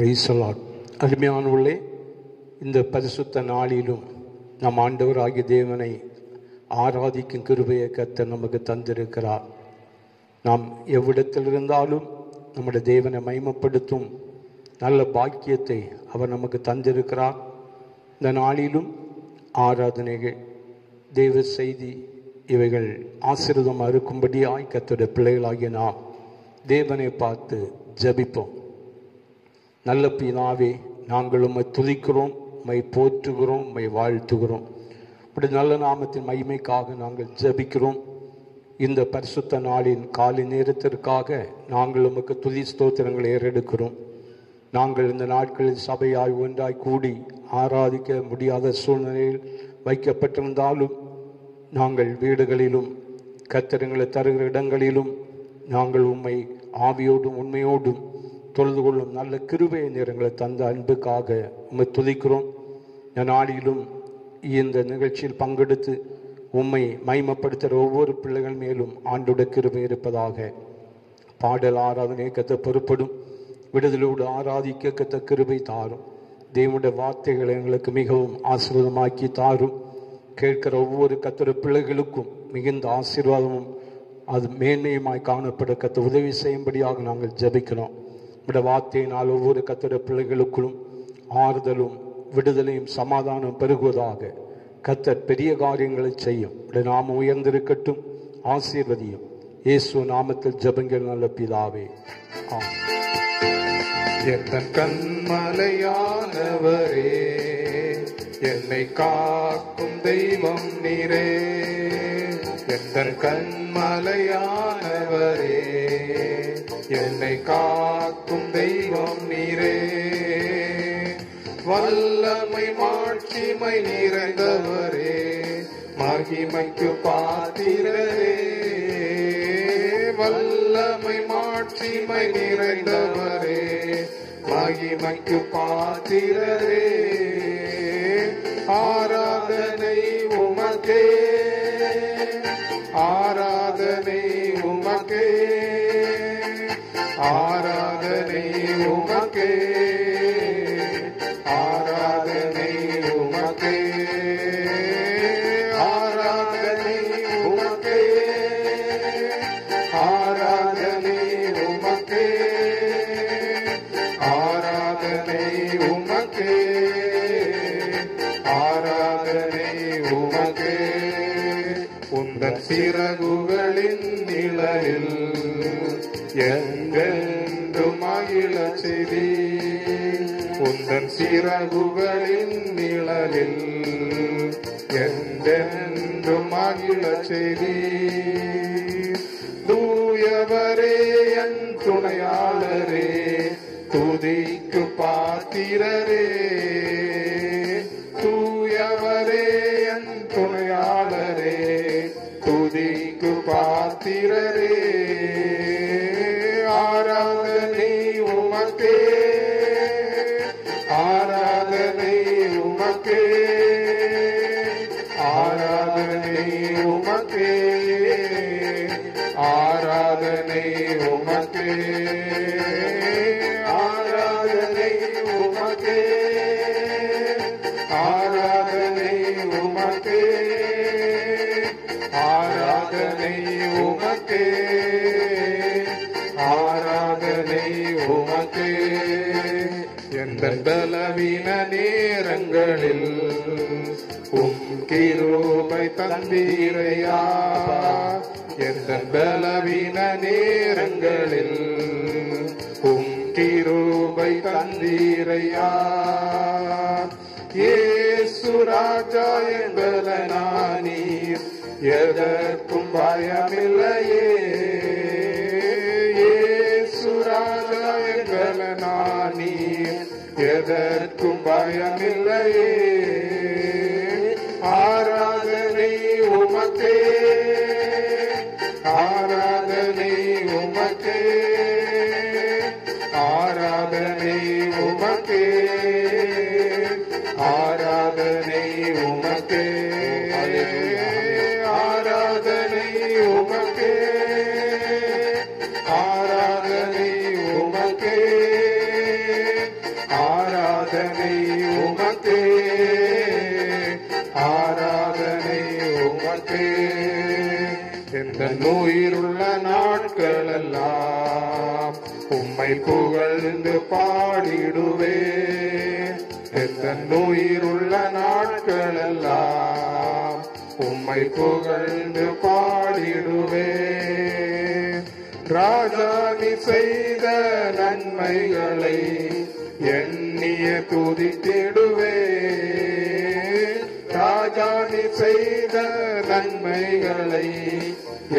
அருமையான உள்ளே இந்த பரிசுத்த நாளிலும் நம் ஆண்டவர் ஆகிய தேவனை ஆராதிக்கும் கிருபையை கத்த நமக்கு தந்திருக்கிறார் நாம் எவ்விடத்தில் இருந்தாலும் நம்முடைய தேவனை மைமப்படுத்தும் நல்ல பாக்கியத்தை அவர் நமக்கு தந்திருக்கிறார் இந்த நாளிலும் ஆராதனைகள் தெய்வ செய்தி இவைகள் ஆசிரிதமாக அறுக்கும்படியாய் கத்துடைய பிள்ளைகளாகிய நாம் தேவனை பார்த்து ஜபிப்போம் நல்ல பினாவே நாங்கள் உம்மை துதிக்கிறோம் உம்மை போற்றுகிறோம் உம்மை வாழ்த்துகிறோம் இப்படி நல்ல நாமத்தின் மகிமைக்காக நாங்கள் ஜபிக்கிறோம் இந்த பரிசுத்த நாளின் காலை நேரத்திற்காக நாங்கள் உமக்கு துதி ஸ்தோத்திரங்களை ஏறெடுக்கிறோம் நாங்கள் இந்த நாட்களில் சபையாய் ஒன்றாய் கூடி ஆராதிக்க முடியாத சூழ்நிலையில் வைக்கப்பட்டிருந்தாலும் நாங்கள் வீடுகளிலும் கத்திரங்களை தருகிற இடங்களிலும் நாங்கள் உம்மை ஆவியோடும் உண்மையோடும் தொழுது கொள்ளும் நல்ல கிருபை நேரங்களை தந்த அன்புக்காக உம்மை துதிக்கிறோம் நாளிலும் இந்த நிகழ்ச்சியில் பங்கெடுத்து உம்மை மைமப்படுத்துகிற ஒவ்வொரு பிள்ளைகள் மேலும் ஆண்டுட கிருபை இருப்பதாக பாடல் ஆராதனை கத்த பொறுப்படும் விடுதலோடு ஆராதிக்க கத்த கிருபை தாரும் தேவனுடைய வார்த்தைகளை எங்களுக்கு மிகவும் ஆசீர்வாதமாக்கி தாரும் கேட்கிற ஒவ்வொரு கத்திர பிள்ளைகளுக்கும் மிகுந்த ஆசீர்வாதமும் அது மேன்மையுமாய் காணப்பட கத்த உதவி செய்யும்படியாக நாங்கள் ஜபிக்கிறோம் விட வார்த்தையினால் ஒவ்வொரு கத்திர பிள்ளைகளுக்குள்ளும் ஆறுதலும் விடுதலையும் சமாதானம் பெருகுவதாக கத்தர் பெரிய காரியங்களை செய்யும் நாம உயர்ந்திருக்கட்டும் ஆசீர்வதியும் இயேசு நாமத்தில் ஜபங்கள் நல்ல பிதாவே கண்மலையானவரே என்னை காக்கும் தெய்வம் நீரே எத்தன் கண்மலையானவரே என்னை காக்கும் தெய்வம் நீரே வல்லமை மாட்சிமை நிறைந்தவரே மகிமைக்கு பாத்திரரே வல்லமை மாட்சிமை நிறைந்தவரே மகிமைக்கு பாத்திரரே ஆராதனை உமக்கே ஆராதனை உமக்கே ஆராதனை உமக்கே ஆராதனை உமக்கே ചിറകുകളിൻ നിഴലിൽ എങ്കെന്തുമയിള ചെവി ഉന്തൻ ചിറകുകളിൻ നിഴലിൽ എങ്കെന്തുമയിള ചെവി தூயவரே என் துணையாளரே துதிக்கு பாத்திரரே துதிக்கு பாத்திரரே ஆராதனை உமக்கே ஆராதனை உமக்கே ஆராதனை உமக்கே ஆராதனை உமக்கே ஆராதனை ஆராதனை உமக்கே ஆராதனை உமக்கே எந்த பலவீன நேரங்களில் உம் கிருபை தந்தீரையா எந்த பலவீன நேரங்களில் உம் கிருபை தந்தீரையா ஏசுராஜா என்பத நானே எதற்கும் பயமில்லையே சுராஜனானி எதற்கும் பயமில்லையே ஆராதனை உமக்கே ஆராதனை உமக்கே ஆராதனை உமக்கே ஆராதனை உமக்கே ஆராதனை உமக்கே ஆராதனை உமக்கே எந்த நோயிருள்ள நாட்கள் எல்லாம் உம்மை புகழ்ந்து பாடிடுவே எந்த நோயிருள்ள நாட்கள் எல்லாம் உம்மை புகழ்ந்து பாடிடுவே ராஜாதி செய்த நன்மைகளை எண்ணிய துதித்திடுவே ராஜாணி செய்த நன்மைகளை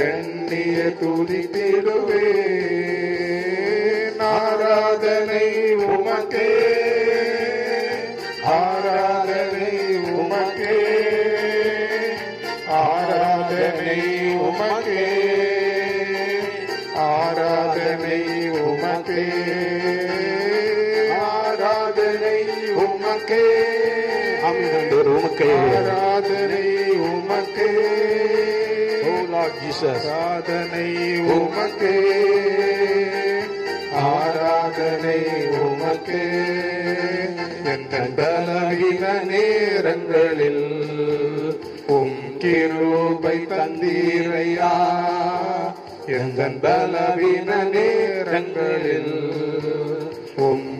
எண்ணிய துதித்திடுவே நாராதனை உமக்கே ஆ உமக்கே ஆண்டவர் உமக்கே ஆராதனை உமக்கே ஓ லார்ட் ஜீசஸ் ஆராதனை oh. உமக்கே ஆராதனை உமக்கே என் பலகின நேரங்களில் உம் கிருபை தந்தீரையா எந்த பலவீன நேரங்களில் உம்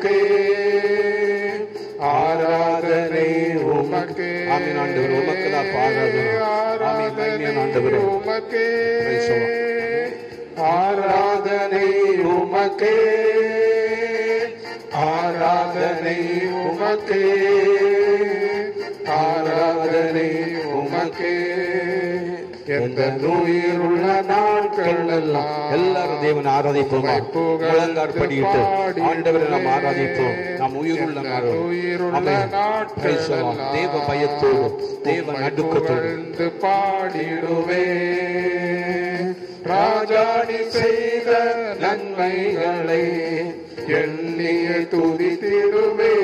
உமக்கு ஆராதனை உமக்கு ஆமீன் ஆண்டவர் உமக்கு தான் ஆராதனை ஆமீன் மைனியன் ஆண்டவர் உமக்கு ஆராதனை உமக்கு ஆராதனை உமக்கு ஆராதனை உமக்கு உயிருள்ள நாட்கள் எல்லாம் எல்லாரும் தேவன் ஆராதிப்போமா முழங்காற்படியிட்டு ஆண்டவரை நாம் ஆராதிப்போம் நாம் உயிருள்ள தேவ பயத்தோடு தேவ நடுக்கத்தோடு பாடிடுவே ராஜாணி செய்த நன்மைகளை எண்ணிய துதித்திடுவே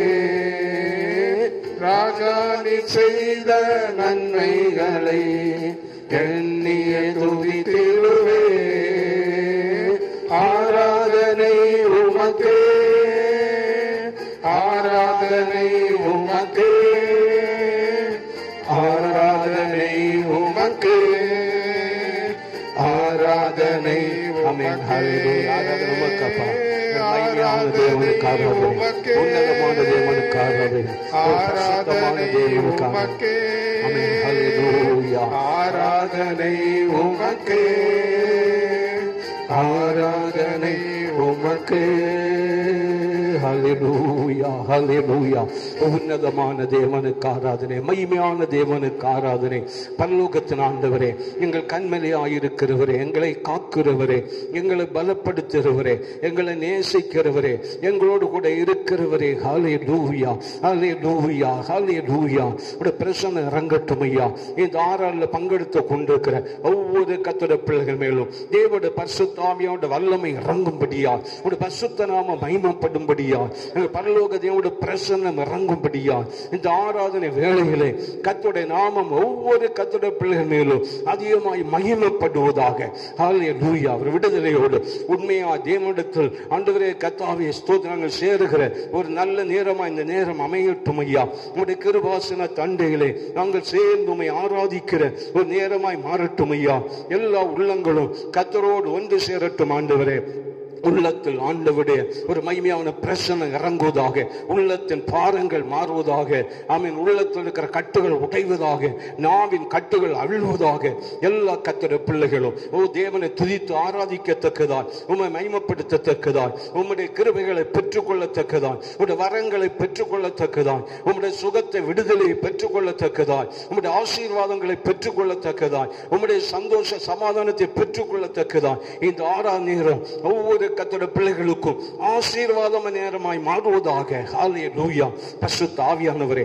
ராஜாணி செய்த நன்மைகளை எண்ணிய துதித்திடுவே ஆராதனை உமக்கே ஆராதனை உமக்கே ஆராதனை உமக்கே ஆராதனை ஆமென் ஹalleluya ஆராதனை உமக்கப்பா மகிமையான தேவனுக்காக உன்னதமான தேவனுக்காக ஆராதனை உமக்கே ஆமென் ஹalleluya ஆராதனை உமக்கே ஆராதனை உமக்கே ஹலெலூயா உன்னதமான தேவனுக்கு ஆராதனை மகிமையான தேவனுக்கு ஆராதனை பல்லோகத்தின் ஆண்டவரே எங்கள் கண்மலையாயிருக்கிறவரே எங்களை காக்கிறவரே எங்களை பலப்படுத்துகிறவரே எங்களை நேசிக்கிறவரே எங்களோடு கூட இருக்கிறவரே ஹாலே லூவியா ஹாலே லூவியா ஹாலே லூவியா உடைய பிரசனை இறங்கட்டும் ஐயா இந்த ஆறாளில் பங்கெடுத்து கொண்டிருக்கிற ஒவ்வொரு கத்தோட பிள்ளைகள் மேலும் தேவோட பரிசுத்தாமியோட வல்லமை இறங்கும்படியா உடைய பரிசுத்த நாம மகிமப்படும்படி இறங்கும்படியா பரலோக தேவோட பிரசன்னம் இறங்கும்படியா இந்த ஆராதனை வேலைகளை கத்துடைய நாமம் ஒவ்வொரு கத்துடைய பிள்ளைகள் மேலும் அதிகமாய் மகிமப்படுவதாக அவர் விடுதலையோடு உண்மையா தேவனிடத்தில் அன்றுவரே கத்தாவிய ஸ்தோத்திரங்கள் சேருகிற ஒரு நல்ல நேரமா இந்த நேரம் அமையட்டும் ஐயா உங்களுடைய கிருபாசன தண்டைகளை நாங்கள் சேர்ந்துமை ஆராதிக்கிற ஒரு நேரமாய் மாறட்டும் ஐயா எல்லா உள்ளங்களும் கத்தரோடு ஒன்று சேரட்டும் ஆண்டு ஆண்டவரே உள்ளத்தில் ஆண்டவுடைய ஒரு மகிமையான பிரச்சனை இறங்குவதாக உள்ளத்தின் பாரங்கள் மாறுவதாக அவன் உள்ளத்தில் இருக்கிற கட்டுகள் உடைவதாக நாவின் கட்டுகள் அழுவதாக எல்லா கத்திர பிள்ளைகளும் ஓ தேவனை துதித்து ஆராதிக்கத்தக்கதால் உண்மை மகிமப்படுத்தத்தக்கதாய் உம்முடைய கிருபைகளை பெற்றுக்கொள்ளத்தக்கதால் உடைய வரங்களை பெற்றுக்கொள்ளத்தக்கதால் உம்முடைய சுகத்தை விடுதலையை பெற்றுக்கொள்ளத்தக்கதாய் உம்முடைய ஆசீர்வாதங்களை பெற்றுக்கொள்ளத்தக்கதாய் உம்முடைய சந்தோஷ சமாதானத்தை பெற்றுக்கொள்ளத்தக்கதால் இந்த ஆறா நேரம் ஒவ்வொரு கத்தோட பிள்ளைகளுக்கும் ஆசீர்வாதம் நேரமாய் மாறுவதாக ஹாலே லூயா பசுத்த ஆவியானவரே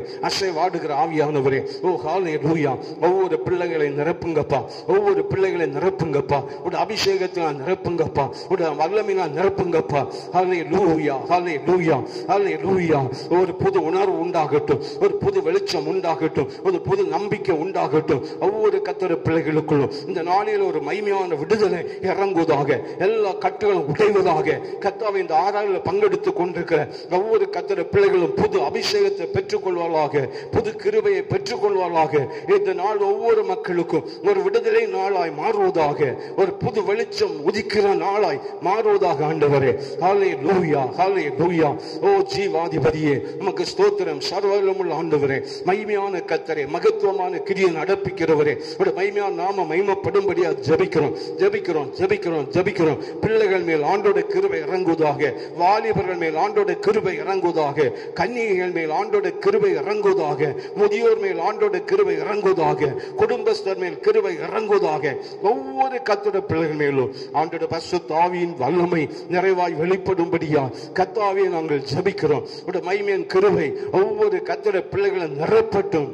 வாடுகிற ஆவியானவரே ஓ ஹாலே லூயா ஒவ்வொரு பிள்ளைகளை நிரப்புங்கப்பா ஒவ்வொரு பிள்ளைகளை நிரப்புங்கப்பா உட அபிஷேகத்தினால் நிரப்புங்கப்பா உட வல்லமினால் நிரப்புங்கப்பா ஹாலே லூயா ஹாலே லூயா ஹாலே லூயா ஒரு புது உணர்வு உண்டாகட்டும் ஒரு புது வெளிச்சம் உண்டாகட்டும் ஒரு புது நம்பிக்கை உண்டாகட்டும் ஒவ்வொரு கத்தோட பிள்ளைகளுக்குள்ளும் இந்த நாளில் ஒரு மைமையான விடுதலை இறங்குவதாக எல்லா கட்டுகளும் உடைவ மூலமாக கத்தாவை இந்த ஆராய்ச்சியில் பங்கெடுத்துக் கொண்டிருக்கிற ஒவ்வொரு கத்திர பிள்ளைகளும் புது அபிஷேகத்தை பெற்றுக் கொள்வார்களாக புது கிருபையை பெற்றுக் கொள்வார்களாக இந்த நாள் ஒவ்வொரு மக்களுக்கும் ஒரு விடுதலை நாளாய் மாறுவதாக ஒரு புது வெளிச்சம் உதிக்கிற நாளாய் மாறுவதாக ஆண்டவரே ஹாலே லூயா ஹாலே லூயா ஓ ஜீவாதிபதியே நமக்கு ஸ்தோத்திரம் சர்வலமுள்ள ஆண்டவரே மைமையான கத்தரே மகத்துவமான கிரியை நடப்பிக்கிறவரே ஒரு மைமையான நாம மைமப்படும்படியா ஜபிக்கிறோம் ஜபிக்கிறோம் ஜபிக்கிறோம் ஜபிக்கிறோம் பிள்ளைகள் மேல் ஆண்டோட கிருவை இறங்குவதாக வாலிபர்கள் மேல் ஆண்டோட கிருவை இறங்குவதாக கன்னிகைகள் மேல் ஆண்டோட கிருவை இறங்குவதாக முதியோர் மேல் ஆண்டோட கிருவை இறங்குவதாக குடும்பஸ்தர் மேல் கிருவை இறங்குவதாக ஒவ்வொரு கத்தோட பிள்ளைகள் மேலும் ஆண்டோட பசு தாவியின் வல்லமை நிறைவாய் வெளிப்படும்படியா கத்தாவியை நாங்கள் ஜபிக்கிறோம் மைமேன் கிருவை ஒவ்வொரு கத்தோட பிள்ளைகளும் நிறப்பட்டும்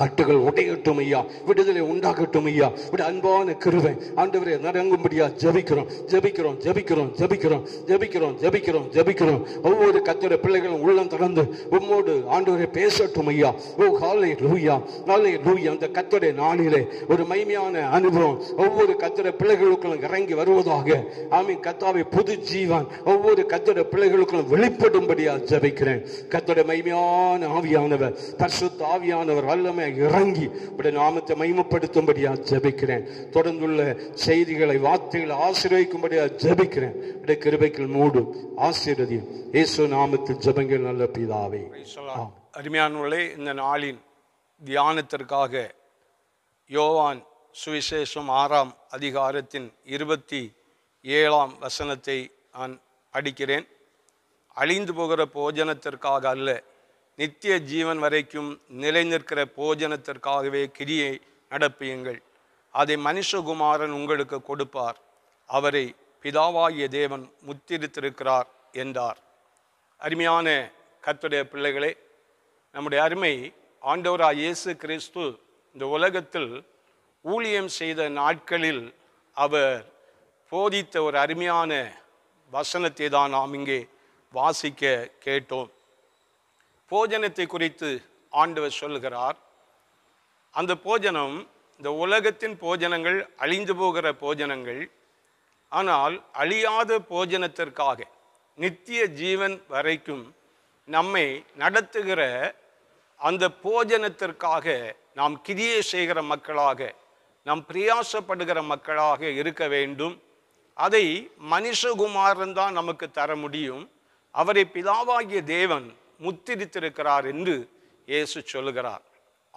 கட்டுகள் உடையட்டும் ஐயா விடுதலை உண்டாகட்டும் ஐயா விட அன்பான கிருவை ஆண்டவரை நடங்கும்படியா ஜபிக்கிறோம் ஜபிக்கிறோம் ஜபிக்கிறோம் ஜபிக்கிறோம் ஜபிக்கிறோம் ஜபிக்கிறோம் ஜபிக்கிறோம் ஒவ்வொரு கத்திர பிள்ளைகளும் உள்ளம் திறந்து உம்மோடு ஆண்டவரை பேசட்டும் ஐயா ஓ காலை லூயா நாளை லூயா அந்த கத்தடை நாளிலே ஒரு மைமையான அனுபவம் ஒவ்வொரு கத்திர பிள்ளைகளுக்கும் இறங்கி வருவதாக ஆமீன் கத்தாவை புது ஜீவன் ஒவ்வொரு கத்திர பிள்ளைகளுக்கும் வெளிப்படும்படியா ஜபிக்கிறேன் கத்தோட மைமையான ஆவியானவர் பரிசுத்த ஆவியானவர் வல்லமே இறங்கி உடைய நாமத்தை மைமப்படுத்தும்படியா ஜபிக்கிறேன் தொடர்ந்துள்ள செய்திகளை வார்த்தைகளை ஆசீர்வதிக்கும்படியா ஜபிக்கிறேன் உடைய கிருபைகள் மூடும் ஆசீர்வதியும் இயேசு நாமத்தில் ஜபங்கள் நல்ல பிதாவே அருமையானவர்களே இந்த நாளின் தியானத்திற்காக யோவான் சுவிசேஷம் ஆறாம் அதிகாரத்தின் இருபத்தி ஏழாம் வசனத்தை நான் படிக்கிறேன் அழிந்து போகிற போஜனத்திற்காக அல்ல நித்திய ஜீவன் வரைக்கும் நிலை நிற்கிற போஜனத்திற்காகவே கிரியை நடப்பியுங்கள் அதை மனுஷகுமாரன் உங்களுக்கு கொடுப்பார் அவரை பிதாவாகிய தேவன் முத்திரித்திருக்கிறார் என்றார் அருமையான கத்துடைய பிள்ளைகளே நம்முடைய அருமை ஆண்டவரா இயேசு கிறிஸ்து இந்த உலகத்தில் ஊழியம் செய்த நாட்களில் அவர் போதித்த ஒரு அருமையான வசனத்தை தான் நாம் இங்கே வாசிக்க கேட்டோம் போஜனத்தை குறித்து ஆண்டவர் சொல்கிறார் அந்த போஜனம் இந்த உலகத்தின் போஜனங்கள் அழிந்து போகிற போஜனங்கள் ஆனால் அழியாத போஜனத்திற்காக நித்திய ஜீவன் வரைக்கும் நம்மை நடத்துகிற அந்த போஜனத்திற்காக நாம் கிரியை செய்கிற மக்களாக நாம் பிரியாசப்படுகிற மக்களாக இருக்க வேண்டும் அதை மனுஷகுமாரன் தான் நமக்கு தர முடியும் அவரை பிதாவாகிய தேவன் முத்திரித்திருக்கிறார் என்று இயேசு சொல்லுகிறார்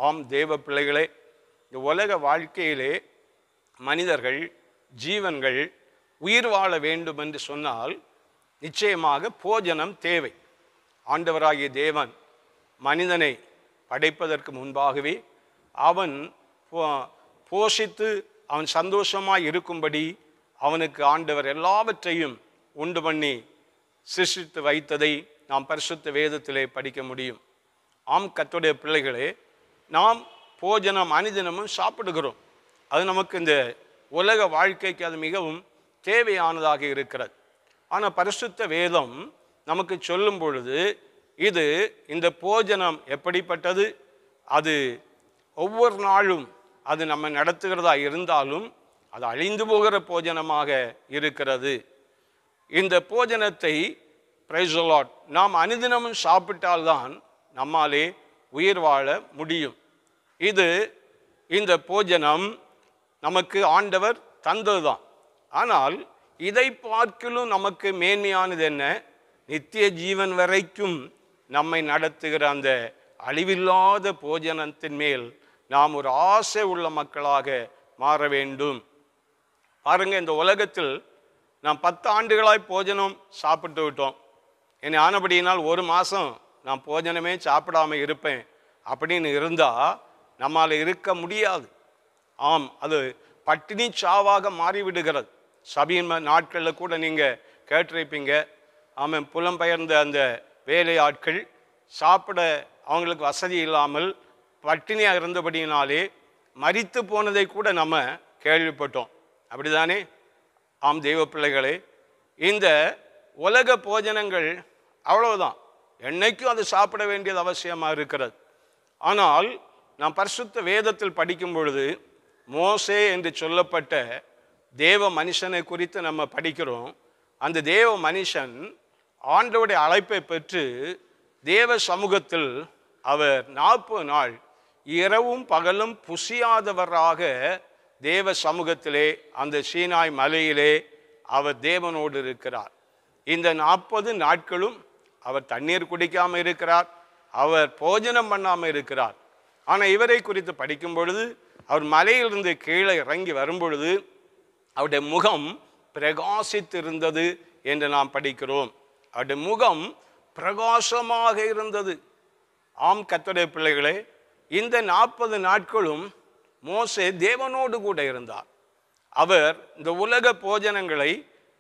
ஆம் தேவ பிள்ளைகளே இந்த உலக வாழ்க்கையிலே மனிதர்கள் ஜீவன்கள் உயிர் வாழ வேண்டும் என்று சொன்னால் நிச்சயமாக போஜனம் தேவை ஆண்டவராகிய தேவன் மனிதனை படைப்பதற்கு முன்பாகவே அவன் போஷித்து அவன் சந்தோஷமாக இருக்கும்படி அவனுக்கு ஆண்டவர் எல்லாவற்றையும் உண்டு பண்ணி சிருஷித்து வைத்ததை நாம் பரிசுத்த வேதத்திலே படிக்க முடியும் ஆம் கத்துடைய பிள்ளைகளே நாம் போஜனம் அனிதனமும் சாப்பிடுகிறோம் அது நமக்கு இந்த உலக வாழ்க்கைக்கு அது மிகவும் தேவையானதாக இருக்கிறது ஆனால் பரிசுத்த வேதம் நமக்கு சொல்லும் பொழுது இது இந்த போஜனம் எப்படிப்பட்டது அது ஒவ்வொரு நாளும் அது நம்ம நடத்துகிறதா இருந்தாலும் அது அழிந்து போகிற போஜனமாக இருக்கிறது இந்த போஜனத்தை ப்ரைஸ் அலாட் நாம் அனுதினமும் சாப்பிட்டால்தான் நம்மாலே உயிர் வாழ முடியும் இது இந்த போஜனம் நமக்கு ஆண்டவர் தந்தது தான் ஆனால் இதை பார்க்கிலும் நமக்கு மேன்மையானது என்ன நித்திய ஜீவன் வரைக்கும் நம்மை நடத்துகிற அந்த அழிவில்லாத போஜனத்தின் மேல் நாம் ஒரு ஆசை உள்ள மக்களாக மாற வேண்டும் பாருங்கள் இந்த உலகத்தில் நாம் பத்து ஆண்டுகளாய் போஜனம் சாப்பிட்டு விட்டோம் என்னை ஆனபடியினால் ஒரு மாதம் நான் போஜனமே சாப்பிடாமல் இருப்பேன் அப்படின்னு இருந்தால் நம்மால் இருக்க முடியாது ஆம் அது பட்டினி சாவாக மாறிவிடுகிறது சபீம நாட்களில் கூட நீங்கள் கேட்டிருப்பீங்க ஆமாம் புலம்பெயர்ந்த அந்த வேலை ஆட்கள் சாப்பிட அவங்களுக்கு வசதி இல்லாமல் பட்டினியாக இருந்தபடியினாலே மறித்து போனதை கூட நம்ம கேள்விப்பட்டோம் அப்படிதானே ஆம் தெய்வ பிள்ளைகளே இந்த உலக போஜனங்கள் அவ்வளவுதான் என்னைக்கும் அது சாப்பிட வேண்டியது அவசியமாக இருக்கிறது ஆனால் நாம் பரிசுத்த வேதத்தில் படிக்கும் பொழுது மோசே என்று சொல்லப்பட்ட தேவ மனுஷனை குறித்து நம்ம படிக்கிறோம் அந்த தேவ மனுஷன் ஆண்டவுடைய அழைப்பை பெற்று தேவ சமூகத்தில் அவர் நாற்பது நாள் இரவும் பகலும் புசியாதவராக தேவ சமூகத்திலே அந்த சீனாய் மலையிலே அவர் தேவனோடு இருக்கிறார் இந்த நாற்பது நாட்களும் அவர் தண்ணீர் குடிக்காமல் இருக்கிறார் அவர் போஜனம் பண்ணாமல் இருக்கிறார் ஆனால் இவரை குறித்து படிக்கும் பொழுது அவர் மலையிலிருந்து கீழே இறங்கி வரும்பொழுது அவருடைய முகம் பிரகாசித்திருந்தது என்று நாம் படிக்கிறோம் அவருடைய முகம் பிரகாசமாக இருந்தது ஆம் கத்தடை பிள்ளைகளே இந்த நாற்பது நாட்களும் மோசே தேவனோடு கூட இருந்தார் அவர் இந்த உலக போஜனங்களை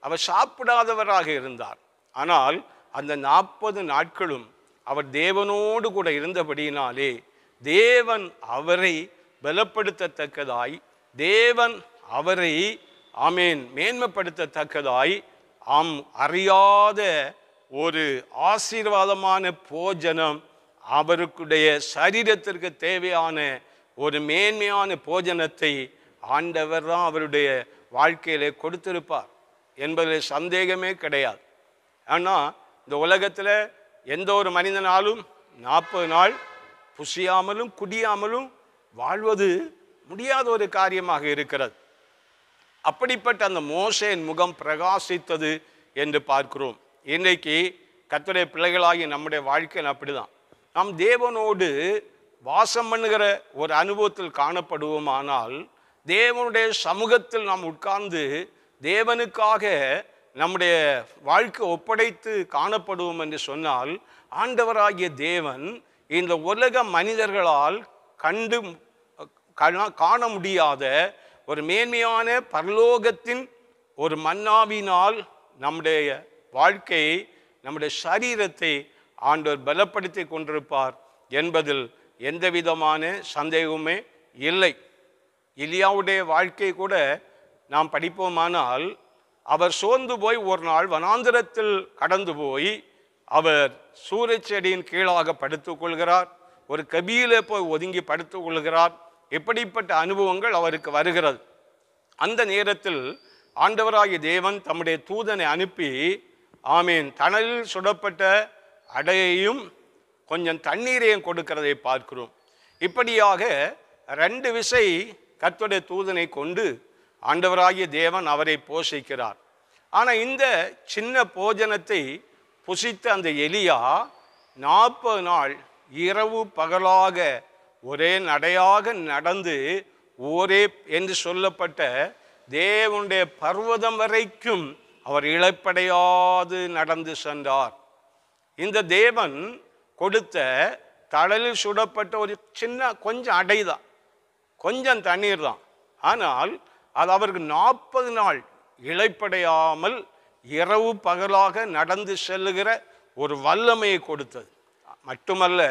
அவர் சாப்பிடாதவராக இருந்தார் ஆனால் அந்த நாற்பது நாட்களும் அவர் தேவனோடு கூட இருந்தபடியினாலே தேவன் அவரை பலப்படுத்தத்தக்கதாய் தேவன் அவரை ஆமேன் மேன்மைப்படுத்தத்தக்கதாய் ஆம் அறியாத ஒரு ஆசீர்வாதமான போஜனம் அவருக்குடைய சரீரத்திற்கு தேவையான ஒரு மேன்மையான போஜனத்தை ஆண்டவர் தான் அவருடைய வாழ்க்கையிலே கொடுத்திருப்பார் என்பதில் சந்தேகமே கிடையாது ஆனால் இந்த உலகத்தில் எந்த ஒரு மனிதனாலும் நாற்பது நாள் புசியாமலும் குடியாமலும் வாழ்வது முடியாத ஒரு காரியமாக இருக்கிறது அப்படிப்பட்ட அந்த மோசையின் முகம் பிரகாசித்தது என்று பார்க்கிறோம் இன்றைக்கு கத்துடைய பிள்ளைகளாகி நம்முடைய அப்படி அப்படிதான் நாம் தேவனோடு வாசம் பண்ணுகிற ஒரு அனுபவத்தில் காணப்படுவோமானால் தேவனுடைய சமூகத்தில் நாம் உட்கார்ந்து தேவனுக்காக நம்முடைய வாழ்க்கை ஒப்படைத்து காணப்படுவோம் என்று சொன்னால் ஆண்டவராகிய தேவன் இந்த உலக மனிதர்களால் கண்டு காண முடியாத ஒரு மேன்மையான பரலோகத்தின் ஒரு மன்னாவினால் நம்முடைய வாழ்க்கையை நம்முடைய சரீரத்தை ஆண்டவர் பலப்படுத்தி கொண்டிருப்பார் என்பதில் எந்த விதமான சந்தேகமே இல்லை இலியாவுடைய வாழ்க்கை கூட நாம் படிப்போமானால் அவர் சோர்ந்து போய் ஒரு நாள் வனாந்திரத்தில் கடந்து போய் அவர் சூரிய செடியின் கீழாக படுத்துக்கொள்கிறார் ஒரு கபியிலே போய் ஒதுங்கி படுத்துக்கொள்கிறார் இப்படிப்பட்ட அனுபவங்கள் அவருக்கு வருகிறது அந்த நேரத்தில் ஆண்டவராகிய தேவன் தம்முடைய தூதனை அனுப்பி ஆமீன் தணலில் சுடப்பட்ட அடையையும் கொஞ்சம் தண்ணீரையும் கொடுக்கிறதை பார்க்கிறோம் இப்படியாக ரெண்டு விசை கத்துடைய தூதனை கொண்டு ஆண்டவராகிய தேவன் அவரை போஷிக்கிறார் ஆனால் இந்த சின்ன போஜனத்தை புசித்த அந்த எலியா நாற்பது நாள் இரவு பகலாக ஒரே நடையாக நடந்து ஒரே என்று சொல்லப்பட்ட தேவனுடைய பர்வதம் வரைக்கும் அவர் இழப்படையாது நடந்து சென்றார் இந்த தேவன் கொடுத்த தழலில் சுடப்பட்ட ஒரு சின்ன கொஞ்சம் அடைதான் கொஞ்சம் தண்ணீர் தான் ஆனால் அது அவருக்கு நாற்பது நாள் இழைப்படையாமல் இரவு பகலாக நடந்து செல்லுகிற ஒரு வல்லமையை கொடுத்தது மட்டுமல்ல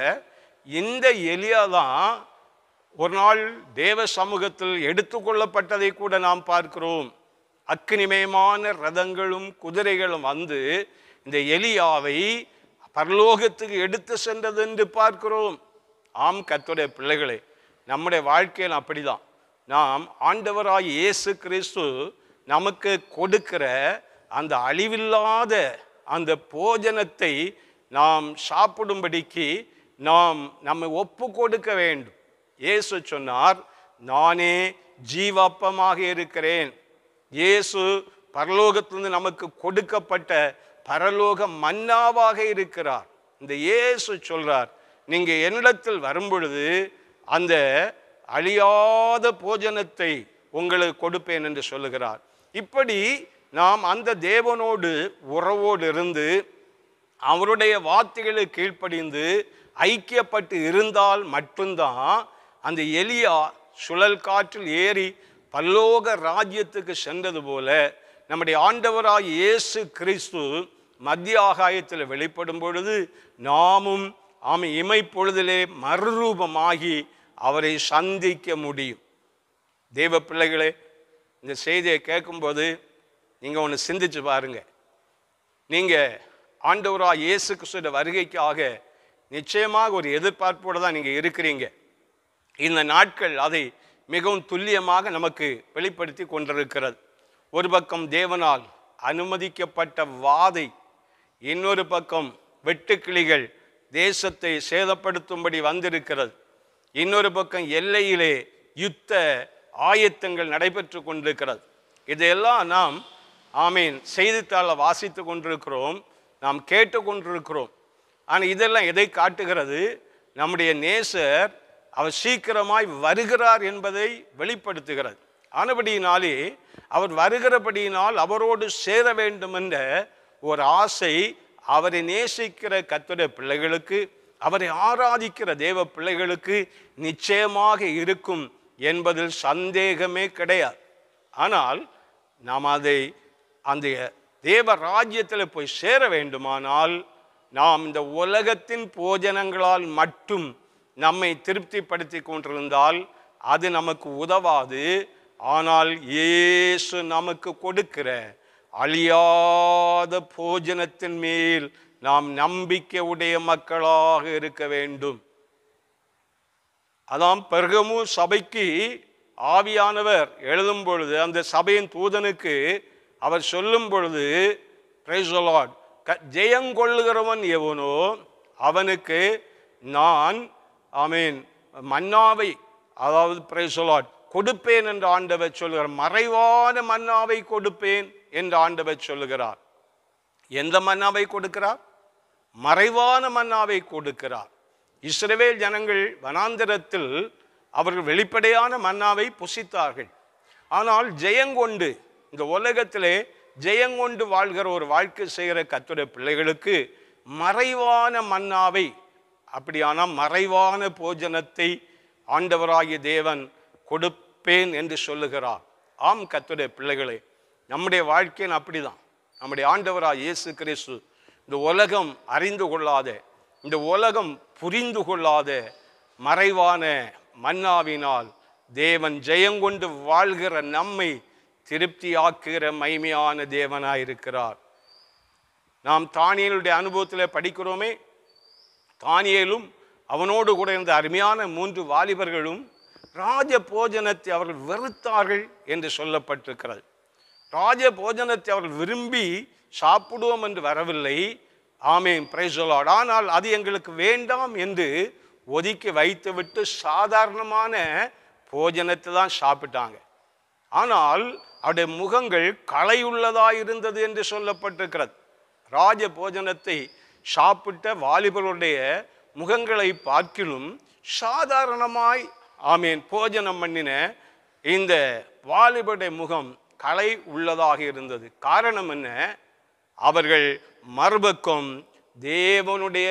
இந்த எலியா தான் ஒரு நாள் தேவ சமூகத்தில் எடுத்துக்கொள்ளப்பட்டதை கூட நாம் பார்க்கிறோம் அக்னிமயமான ரதங்களும் குதிரைகளும் வந்து இந்த எலியாவை பரலோகத்துக்கு எடுத்து சென்றது என்று பார்க்கிறோம் ஆம் கத்துடைய பிள்ளைகளே நம்முடைய வாழ்க்கையில் அப்படிதான் நாம் ஆண்டவராய் இயேசு கிறிஸ்து நமக்கு கொடுக்கிற அந்த அழிவில்லாத அந்த போஜனத்தை நாம் சாப்பிடும்படிக்கு நாம் நம்மை ஒப்பு கொடுக்க வேண்டும் இயேசு சொன்னார் நானே ஜீவாப்பமாக இருக்கிறேன் இயேசு பரலோகத்திலிருந்து நமக்கு கொடுக்கப்பட்ட பரலோக மன்னாவாக இருக்கிறார் இந்த இயேசு சொல்றார் நீங்கள் என்னிடத்தில் வரும்பொழுது அந்த அழியாத போஜனத்தை உங்களுக்கு கொடுப்பேன் என்று சொல்லுகிறார் இப்படி நாம் அந்த தேவனோடு உறவோடு இருந்து அவருடைய வார்த்தைகளை கீழ்ப்படிந்து ஐக்கியப்பட்டு இருந்தால் மட்டும்தான் அந்த எலியா சுழல் காற்றில் ஏறி பல்லோக ராஜ்யத்துக்கு சென்றது போல நம்முடைய ஆண்டவராக இயேசு கிறிஸ்து மத்திய ஆகாயத்தில் வெளிப்படும் பொழுது நாமும் ஆமை இமைப்பொழுதிலே மறுரூபமாகி அவரை சந்திக்க முடியும் தெய்வ பிள்ளைகளே இந்த செய்தியை கேட்கும்போது நீங்கள் ஒன்று சிந்திச்சு பாருங்கள் நீங்கள் ஆண்டவராக இயேசு கிறிஸ்துட வருகைக்காக நிச்சயமாக ஒரு எதிர்பார்ப்போடு தான் நீங்கள் இருக்கிறீங்க இந்த நாட்கள் அதை மிகவும் துல்லியமாக நமக்கு வெளிப்படுத்தி கொண்டிருக்கிறது ஒரு பக்கம் தேவனால் அனுமதிக்கப்பட்ட வாதை இன்னொரு பக்கம் வெட்டுக்கிளிகள் தேசத்தை சேதப்படுத்தும்படி வந்திருக்கிறது இன்னொரு பக்கம் எல்லையிலே யுத்த ஆயத்தங்கள் நடைபெற்று கொண்டிருக்கிறது இதையெல்லாம் நாம் ஆமீன் செய்தித்தாளை வாசித்து கொண்டிருக்கிறோம் நாம் கேட்டு கொண்டிருக்கிறோம் ஆனால் இதெல்லாம் எதை காட்டுகிறது நம்முடைய நேசர் அவர் சீக்கிரமாய் வருகிறார் என்பதை வெளிப்படுத்துகிறது ஆனபடியினாலே அவர் வருகிறபடியினால் அவரோடு சேர வேண்டும் என்ற ஒரு ஆசை அவரை நேசிக்கிற கத்துடைய பிள்ளைகளுக்கு அவரை ஆராதிக்கிற தேவ பிள்ளைகளுக்கு நிச்சயமாக இருக்கும் என்பதில் சந்தேகமே கிடையாது ஆனால் நாம் அதை அந்த தேவ ராஜ்யத்தில் போய் சேர வேண்டுமானால் நாம் இந்த உலகத்தின் போஜனங்களால் மட்டும் நம்மை திருப்திப்படுத்தி கொண்டிருந்தால் அது நமக்கு உதவாது ஆனால் ஏசு நமக்கு கொடுக்கிற அழியாத போஜனத்தின் மேல் நாம் நம்பிக்கை உடைய மக்களாக இருக்க வேண்டும் அதாம் பெருகமு சபைக்கு ஆவியானவர் எழுதும் பொழுது அந்த சபையின் தூதனுக்கு அவர் சொல்லும் பொழுது ஜெயம் க எவனோ அவனுக்கு நான் ஐ மீன் மன்னாவை அதாவது பிரைசொலாட் கொடுப்பேன் என்று ஆண்டவர் சொல்லுகிறார் மறைவான மன்னாவை கொடுப்பேன் என்று ஆண்டவர் சொல்லுகிறார் எந்த மன்னாவை கொடுக்கிறார் மறைவான மன்னாவை கொடுக்கிறார் இஸ்ரவேல் ஜனங்கள் வனாந்திரத்தில் அவர்கள் வெளிப்படையான மன்னாவை புசித்தார்கள் ஆனால் ஜெயங்கொண்டு இந்த உலகத்திலே ஜெயங்கொண்டு வாழ்கிற ஒரு வாழ்க்கை செய்கிற கத்துடைய பிள்ளைகளுக்கு மறைவான மன்னாவை அப்படியானால் மறைவான போஜனத்தை ஆண்டவராகிய தேவன் கொடுப்பேன் என்று சொல்லுகிறார் ஆம் கத்துடைய பிள்ளைகளே நம்முடைய வாழ்க்கையின் அப்படிதான் நம்முடைய ஆண்டவராக இயேசு கிறிஸ்து இந்த உலகம் அறிந்து கொள்ளாத இந்த உலகம் புரிந்து கொள்ளாத மறைவான மன்னாவினால் தேவன் ஜெயங்கொண்டு வாழ்கிற நம்மை திருப்தியாக்குகிற மைமையான தேவனாயிருக்கிறார் நாம் தானியலுடைய அனுபவத்தில் படிக்கிறோமே தானியலும் அவனோடு கூட இருந்த அருமையான மூன்று வாலிபர்களும் ராஜ போஜனத்தை அவர்கள் வெறுத்தார்கள் என்று சொல்லப்பட்டிருக்கிறது ராஜ போஜனத்தை அவர்கள் விரும்பி சாப்பிடுவோம் என்று வரவில்லை ஆமேன் பிரைசோலாட் ஆனால் அது எங்களுக்கு வேண்டாம் என்று ஒதுக்கி வைத்துவிட்டு சாதாரணமான போஜனத்தை தான் சாப்பிட்டாங்க ஆனால் அவருடைய முகங்கள் கலையுள்ளதாக இருந்தது என்று சொல்லப்பட்டிருக்கிறது ராஜ போஜனத்தை சாப்பிட்ட வாலிபருடைய முகங்களை பார்க்கிலும் சாதாரணமாய் ஆமீன் போஜனம் பண்ணின இந்த வாலிபருடைய முகம் கலை உள்ளதாக இருந்தது காரணம் என்ன அவர்கள் மரபுக்கும் தேவனுடைய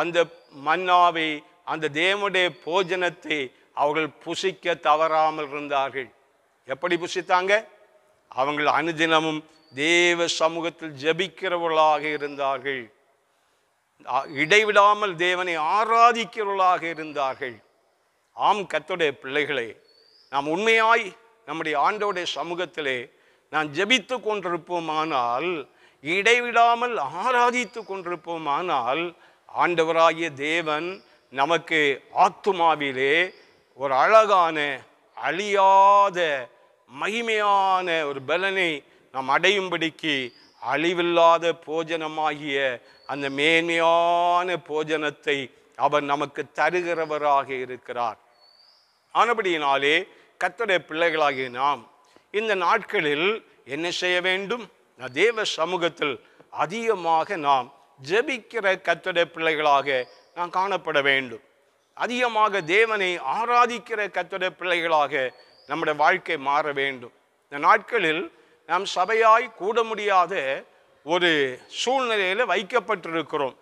அந்த மன்னாவை அந்த தேவனுடைய போஜனத்தை அவர்கள் புசிக்க தவறாமல் இருந்தார்கள் எப்படி புசித்தாங்க அவங்கள் அனுதினமும் தேவ சமூகத்தில் ஜபிக்கிறவர்களாக இருந்தார்கள் இடைவிடாமல் தேவனை ஆராதிக்கிறவர்களாக இருந்தார்கள் ஆம் கத்தோடைய பிள்ளைகளே நாம் உண்மையாய் நம்முடைய ஆண்டோடைய சமூகத்திலே நான் ஜபித்து கொண்டிருப்போமானால் இடைவிடாமல் ஆராதித்து கொண்டிருப்போம் ஆனால் ஆண்டவராகிய தேவன் நமக்கு ஆத்துமாவிலே ஒரு அழகான அழியாத மகிமையான ஒரு பலனை நாம் அடையும்படிக்கு அழிவில்லாத போஜனமாகிய அந்த மேன்மையான போஜனத்தை அவர் நமக்கு தருகிறவராக இருக்கிறார் ஆனபடியினாலே கத்தடைய பிள்ளைகளாகிய நாம் இந்த நாட்களில் என்ன செய்ய வேண்டும் தேவ சமூகத்தில் அதிகமாக நாம் ஜெபிக்கிற கத்தடை பிள்ளைகளாக நாம் காணப்பட வேண்டும் அதிகமாக தேவனை ஆராதிக்கிற கத்தடை பிள்ளைகளாக நம்முடைய வாழ்க்கை மாற வேண்டும் இந்த நாட்களில் நாம் சபையாய் கூட முடியாத ஒரு சூழ்நிலையில் வைக்கப்பட்டிருக்கிறோம்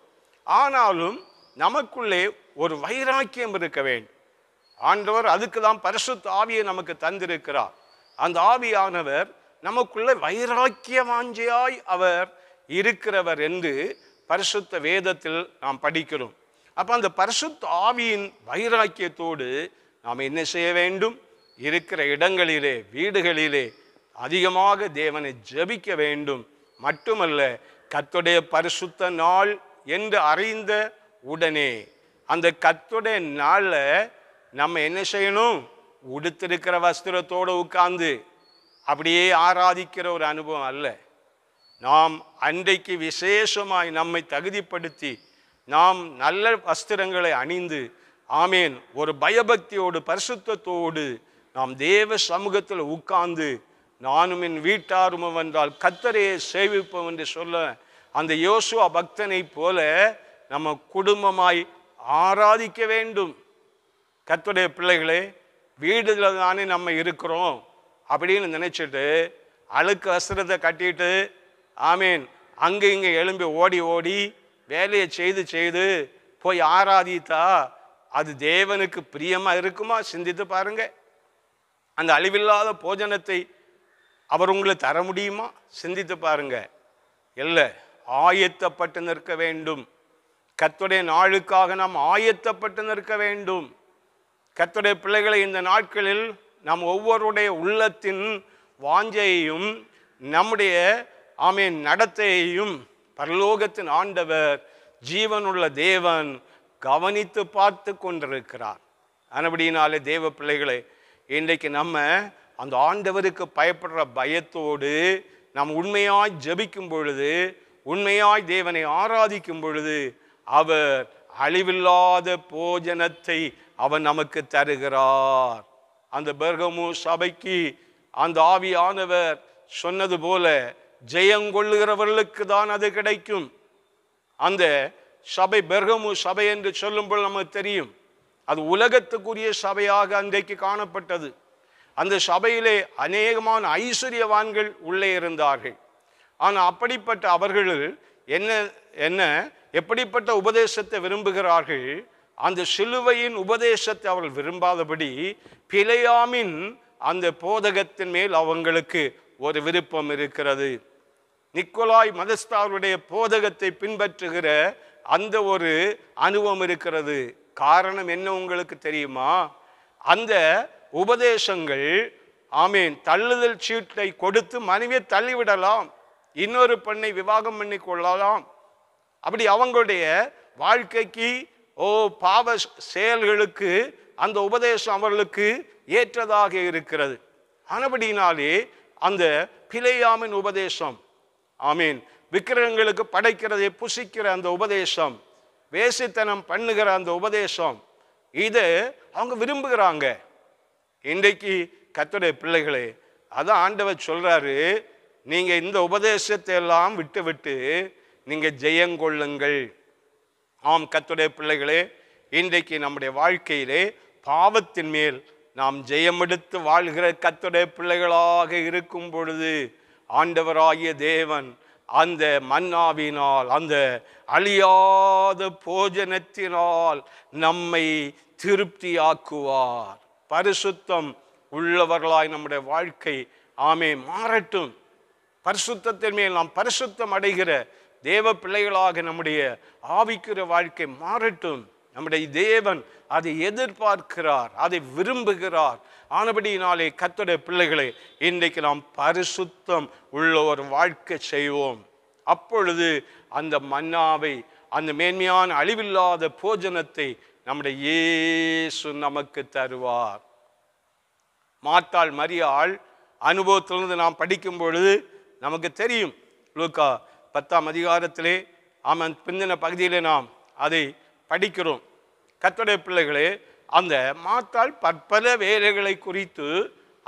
ஆனாலும் நமக்குள்ளே ஒரு வைராக்கியம் இருக்க வேண்டும் ஆண்டவர் அதுக்கு தான் பரிசுத்த ஆவியை நமக்கு தந்திருக்கிறார் அந்த ஆவியானவர் நமக்குள்ள வைராக்கியவாஞ்சியாய் அவர் இருக்கிறவர் என்று பரிசுத்த வேதத்தில் நாம் படிக்கிறோம் அப்போ அந்த பரிசுத்த ஆவியின் வைராக்கியத்தோடு நாம் என்ன செய்ய வேண்டும் இருக்கிற இடங்களிலே வீடுகளிலே அதிகமாக தேவனை ஜபிக்க வேண்டும் மட்டுமல்ல கத்துடைய பரிசுத்த நாள் என்று அறிந்த உடனே அந்த கத்துடைய நாளில் நம்ம என்ன செய்யணும் உடுத்திருக்கிற வஸ்திரத்தோடு உட்கார்ந்து அப்படியே ஆராதிக்கிற ஒரு அனுபவம் அல்ல நாம் அன்றைக்கு விசேஷமாய் நம்மை தகுதிப்படுத்தி நாம் நல்ல வஸ்திரங்களை அணிந்து ஆமேன் ஒரு பயபக்தியோடு பரிசுத்தத்தோடு நாம் தேவ சமூகத்தில் உட்கார்ந்து நானும் என் வீட்டாரும் வந்தால் கத்தரையே சேவிப்போம் என்று சொல்ல அந்த யோசுவா பக்தனை போல நம்ம குடும்பமாய் ஆராதிக்க வேண்டும் கத்தருடைய பிள்ளைகளே வீடுல தானே நம்ம இருக்கிறோம் அப்படின்னு நினச்சிட்டு அழுக்கு அசுரத்தை கட்டிட்டு ஆமீன் அங்கே இங்கே எழும்பி ஓடி ஓடி வேலையை செய்து செய்து போய் ஆராதித்தா அது தேவனுக்கு பிரியமாக இருக்குமா சிந்தித்து பாருங்க அந்த அழிவில்லாத போஜனத்தை அவர் உங்களை தர முடியுமா சிந்தித்து பாருங்க இல்லை ஆயத்தப்பட்டு நிற்க வேண்டும் கத்துடைய நாளுக்காக நாம் ஆயத்தப்பட்டு நிற்க வேண்டும் கத்துடைய பிள்ளைகளை இந்த நாட்களில் நம் ஒவ்வொருடைய உள்ளத்தின் வாஞ்சையையும் நம்முடைய ஆமே நடத்தையையும் பரலோகத்தின் ஆண்டவர் ஜீவனுள்ள தேவன் கவனித்து பார்த்து கொண்டிருக்கிறார் அதுபடினாலே தேவ பிள்ளைகளை இன்றைக்கு நம்ம அந்த ஆண்டவருக்கு பயப்படுற பயத்தோடு நாம் உண்மையாய் ஜபிக்கும் பொழுது உண்மையாய் தேவனை ஆராதிக்கும் பொழுது அவர் அழிவில்லாத போஜனத்தை அவர் நமக்கு தருகிறார் அந்த பெர்கமு சபைக்கு அந்த ஆவியானவர் சொன்னது போல ஜெயங்கொள்ளுகிறவர்களுக்கு தான் அது கிடைக்கும் அந்த சபை பெர்கமு சபை என்று சொல்லும்போது நமக்கு தெரியும் அது உலகத்துக்குரிய சபையாக அன்றைக்கு காணப்பட்டது அந்த சபையிலே அநேகமான ஐஸ்வர்யவான்கள் உள்ளே இருந்தார்கள் ஆனால் அப்படிப்பட்ட அவர்கள் என்ன என்ன எப்படிப்பட்ட உபதேசத்தை விரும்புகிறார்கள் அந்த சிலுவையின் உபதேசத்தை அவர்கள் விரும்பாதபடி பிழையாமின் அந்த போதகத்தின் மேல் அவங்களுக்கு ஒரு விருப்பம் இருக்கிறது நிக்கோலாய் மதஸ்தாருடைய போதகத்தை பின்பற்றுகிற அந்த ஒரு அனுபவம் இருக்கிறது காரணம் என்ன உங்களுக்கு தெரியுமா அந்த உபதேசங்கள் ஆமீன் தள்ளுதல் சீட்டை கொடுத்து மனைவியை தள்ளிவிடலாம் இன்னொரு பெண்ணை விவாகம் பண்ணி கொள்ளலாம் அப்படி அவங்களுடைய வாழ்க்கைக்கு ஓ பாவ செயல்களுக்கு அந்த உபதேசம் அவர்களுக்கு ஏற்றதாக இருக்கிறது ஆனபடினாலே அந்த பிழையாமின் உபதேசம் ஆமீன் விக்கிரகங்களுக்கு படைக்கிறதை புசிக்கிற அந்த உபதேசம் வேசித்தனம் பண்ணுகிற அந்த உபதேசம் இதை அவங்க விரும்புகிறாங்க இன்றைக்கு கத்துடைய பிள்ளைகளே அதான் ஆண்டவர் சொல்கிறாரு நீங்கள் இந்த உபதேசத்தை எல்லாம் விட்டு விட்டு நீங்கள் ஜெயங்கொள்ளுங்கள் ஆம் கத்துடைய பிள்ளைகளே இன்றைக்கு நம்முடைய வாழ்க்கையிலே பாவத்தின் மேல் நாம் ஜெயமெடுத்து வாழ்கிற கத்துடைய பிள்ளைகளாக இருக்கும் பொழுது ஆண்டவராகிய தேவன் அந்த மன்னாவினால் அந்த அழியாத போஜனத்தினால் நம்மை திருப்தியாக்குவார் பரிசுத்தம் உள்ளவர்களாய் நம்முடைய வாழ்க்கை ஆமே மாறட்டும் பரிசுத்தத்தின் மேல் நாம் பரிசுத்தம் அடைகிற தேவ பிள்ளைகளாக நம்முடைய ஆவிக்கிற வாழ்க்கை மாறட்டும் நம்முடைய தேவன் அதை எதிர்பார்க்கிறார் அதை விரும்புகிறார் ஆனபடியினாலே கத்தோடைய பிள்ளைகளை இன்றைக்கு நாம் பரிசுத்தம் உள்ள ஒரு வாழ்க்கை செய்வோம் அப்பொழுது அந்த மன்னாவை அந்த மேன்மையான அழிவில்லாத போஜனத்தை நம்முடைய இயேசு நமக்கு தருவார் மாத்தாள் மரியாள் அனுபவத்திலிருந்து நாம் படிக்கும் பொழுது நமக்கு தெரியும் லூக்கா பத்தாம் அதிகாரத்திலே அவன் பிந்தின பகுதியிலே நாம் அதை படிக்கிறோம் கத்தடைய பிள்ளைகளே அந்த மாத்தால் பற்பல வேலைகளை குறித்து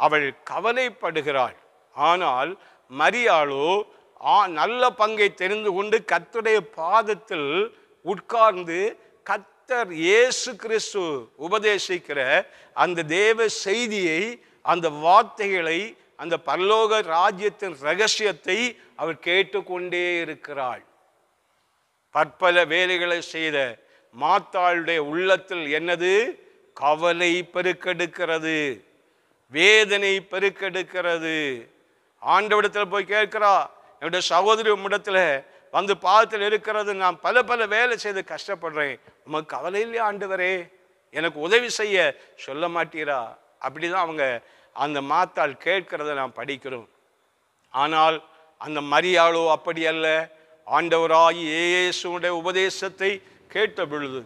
அவள் கவலைப்படுகிறாள் ஆனால் மரியாளோ ஆ நல்ல பங்கை தெரிந்து கொண்டு கத்துடைய பாதத்தில் உட்கார்ந்து கத்தர் இயேசு கிறிஸ்து உபதேசிக்கிற அந்த தேவ செய்தியை அந்த வார்த்தைகளை அந்த பரலோக ராஜ்யத்தின் ரகசியத்தை அவர் கேட்டுக்கொண்டே இருக்கிறாள் பற்பல வேலைகளை செய்த மாத்தாளுடைய உள்ளத்தில் என்னது கவலை பெருக்கெடுக்கிறது வேதனை பெருக்கெடுக்கிறது ஆண்டவிடத்தில் போய் கேட்கிறா என்னுடைய சகோதரி உம்மிடத்தில் வந்து பாதத்தில் இருக்கிறது நான் பல பல வேலை செய்து கஷ்டப்படுறேன் உமக்கு கவலை இல்லையா ஆண்டவரே எனக்கு உதவி செய்ய சொல்ல மாட்டீரா அப்படிதான் அவங்க அந்த மாத்தால் கேட்கிறத நாம் படிக்கிறோம் ஆனால் அந்த மரியாளோ அப்படி அல்ல ஆண்டவராகி ஏசுடைய உபதேசத்தை கேட்ட பொழுது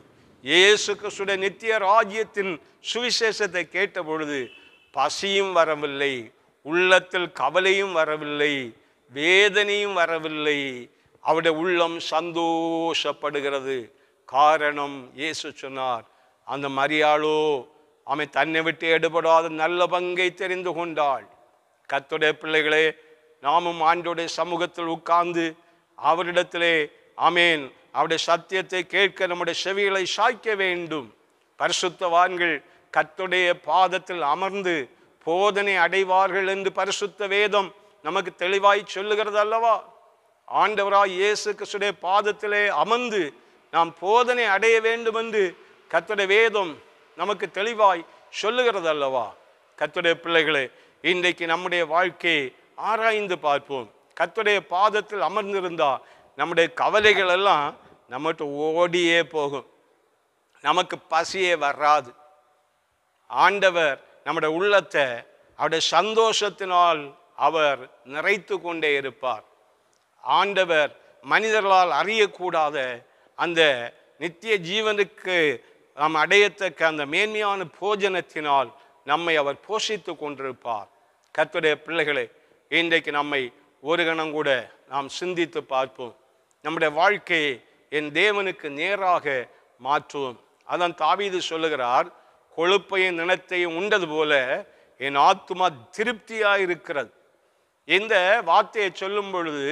இயேசு கிறிஸ்துடைய நித்திய ராஜ்யத்தின் சுவிசேஷத்தை கேட்ட பொழுது பசியும் வரவில்லை உள்ளத்தில் கவலையும் வரவில்லை வேதனையும் வரவில்லை அவருடைய உள்ளம் சந்தோஷப்படுகிறது காரணம் இயேசு சொன்னார் அந்த மரியாளோ அவன் தன்னை விட்டு எடுபடாத நல்ல பங்கை தெரிந்து கொண்டாள் கத்துடைய பிள்ளைகளே நாமும் ஆண்டோடைய சமூகத்தில் உட்கார்ந்து அவரிடத்திலே அமேன் அவருடைய சத்தியத்தை கேட்க நம்முடைய செவிகளை சாய்க்க வேண்டும் பரிசுத்தவான்கள் கத்துடைய பாதத்தில் அமர்ந்து போதனை அடைவார்கள் என்று பரிசுத்த வேதம் நமக்கு தெளிவாய் சொல்லுகிறது அல்லவா ஆண்டவராய் இயேசு கிருஷ்ணுடைய பாதத்திலே அமர்ந்து நாம் போதனை அடைய வேண்டும் என்று கத்துடைய வேதம் நமக்கு தெளிவாய் சொல்லுகிறது அல்லவா கத்துடைய பிள்ளைகளே இன்றைக்கு நம்முடைய வாழ்க்கையை ஆராய்ந்து பார்ப்போம் கத்துடைய பாதத்தில் அமர்ந்திருந்தா நம்முடைய கவலைகள் எல்லாம் நம்மகிட்ட ஓடியே போகும் நமக்கு பசியே வராது ஆண்டவர் நம்முடைய உள்ளத்தை அவருடைய சந்தோஷத்தினால் அவர் நிறைத்து கொண்டே இருப்பார் ஆண்டவர் மனிதர்களால் அறியக்கூடாத அந்த நித்திய ஜீவனுக்கு நாம் அடையத்தக்க அந்த மேன்மையான போஜனத்தினால் நம்மை அவர் போஷித்து கொண்டிருப்பார் கத்துடைய பிள்ளைகளை இன்றைக்கு நம்மை ஒரு கணம் கூட நாம் சிந்தித்து பார்ப்போம் நம்முடைய வாழ்க்கையை என் தேவனுக்கு நேராக மாற்றுவோம் அதன் தாவீது சொல்லுகிறார் கொழுப்பையும் நினத்தையும் உண்டது போல என் ஆத்மா திருப்தியாக இருக்கிறது இந்த வார்த்தையை சொல்லும் பொழுது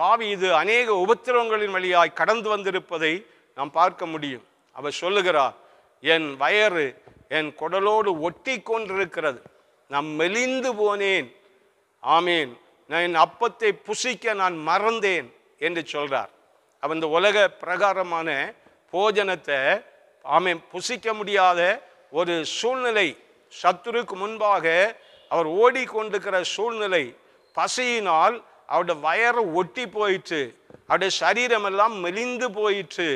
தாவி இது அநேக உபத்திரவங்களின் வழியாய் கடந்து வந்திருப்பதை நாம் பார்க்க முடியும் அவர் சொல்லுகிறார் என் வயறு என் குடலோடு ஒட்டி கொண்டிருக்கிறது நான் மெலிந்து போனேன் ஆமேன் நான் என் அப்பத்தை புசிக்க நான் மறந்தேன் என்று சொல்கிறார் அவன் இந்த உலக பிரகாரமான போஜனத்தை ஆமேன் புசிக்க முடியாத ஒரு சூழ்நிலை சத்துருக்கு முன்பாக அவர் ஓடிக்கொண்டிருக்கிற சூழ்நிலை பசியினால் அவருடைய வயறு ஒட்டி போயிற்று அவருடைய சரீரமெல்லாம் மெலிந்து போயிற்று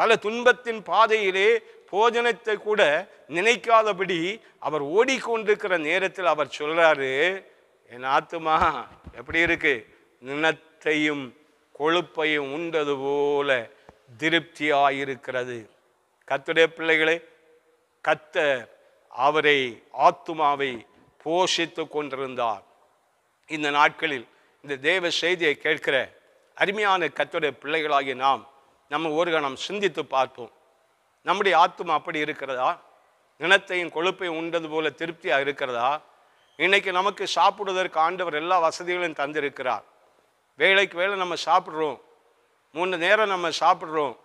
பல துன்பத்தின் பாதையிலே போஜனத்தை கூட நினைக்காதபடி அவர் ஓடிக்கொண்டிருக்கிற நேரத்தில் அவர் சொல்கிறாரு என் ஆத்துமா எப்படி இருக்கு நினத்தையும் கொழுப்பையும் உண்டது போல திருப்தியாயிருக்கிறது கத்துடைய பிள்ளைகளே கத்த அவரை ஆத்துமாவை போஷித்து கொண்டிருந்தார் இந்த நாட்களில் இந்த தேவ செய்தியை கேட்கிற அருமையான கத்துடைய பிள்ளைகளாகிய நாம் நம்ம ஒரு கணம் சிந்தித்து பார்ப்போம் நம்முடைய ஆத்மா அப்படி இருக்கிறதா நினத்தையும் கொழுப்பையும் உண்டது போல திருப்தியாக இருக்கிறதா இன்றைக்கி நமக்கு சாப்பிடுவதற்கு ஆண்டவர் எல்லா வசதிகளையும் தந்திருக்கிறார் வேலைக்கு வேலை நம்ம சாப்பிட்றோம் மூணு நேரம் நம்ம சாப்பிட்றோம்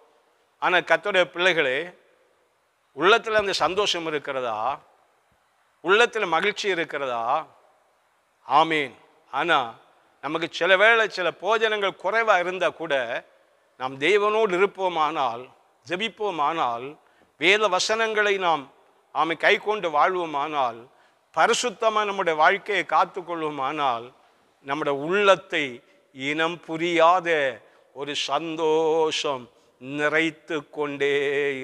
ஆனால் கத்தோடைய பிள்ளைகளே உள்ளத்தில் அந்த சந்தோஷம் இருக்கிறதா உள்ளத்தில் மகிழ்ச்சி இருக்கிறதா ஆமீன் ஆனால் நமக்கு சில வேளை சில போஜனங்கள் குறைவாக இருந்தால் கூட நாம் தேவனோடு இருப்போமானால் ஜபிப்போமானால் வேத வசனங்களை நாம் ஆமை கை கொண்டு வாழ்வோமானால் பரிசுத்தமாக நம்முடைய வாழ்க்கையை காத்து கொள்வோமானால் நம்முடைய உள்ளத்தை இனம் புரியாத ஒரு சந்தோஷம் நிறைத்து கொண்டே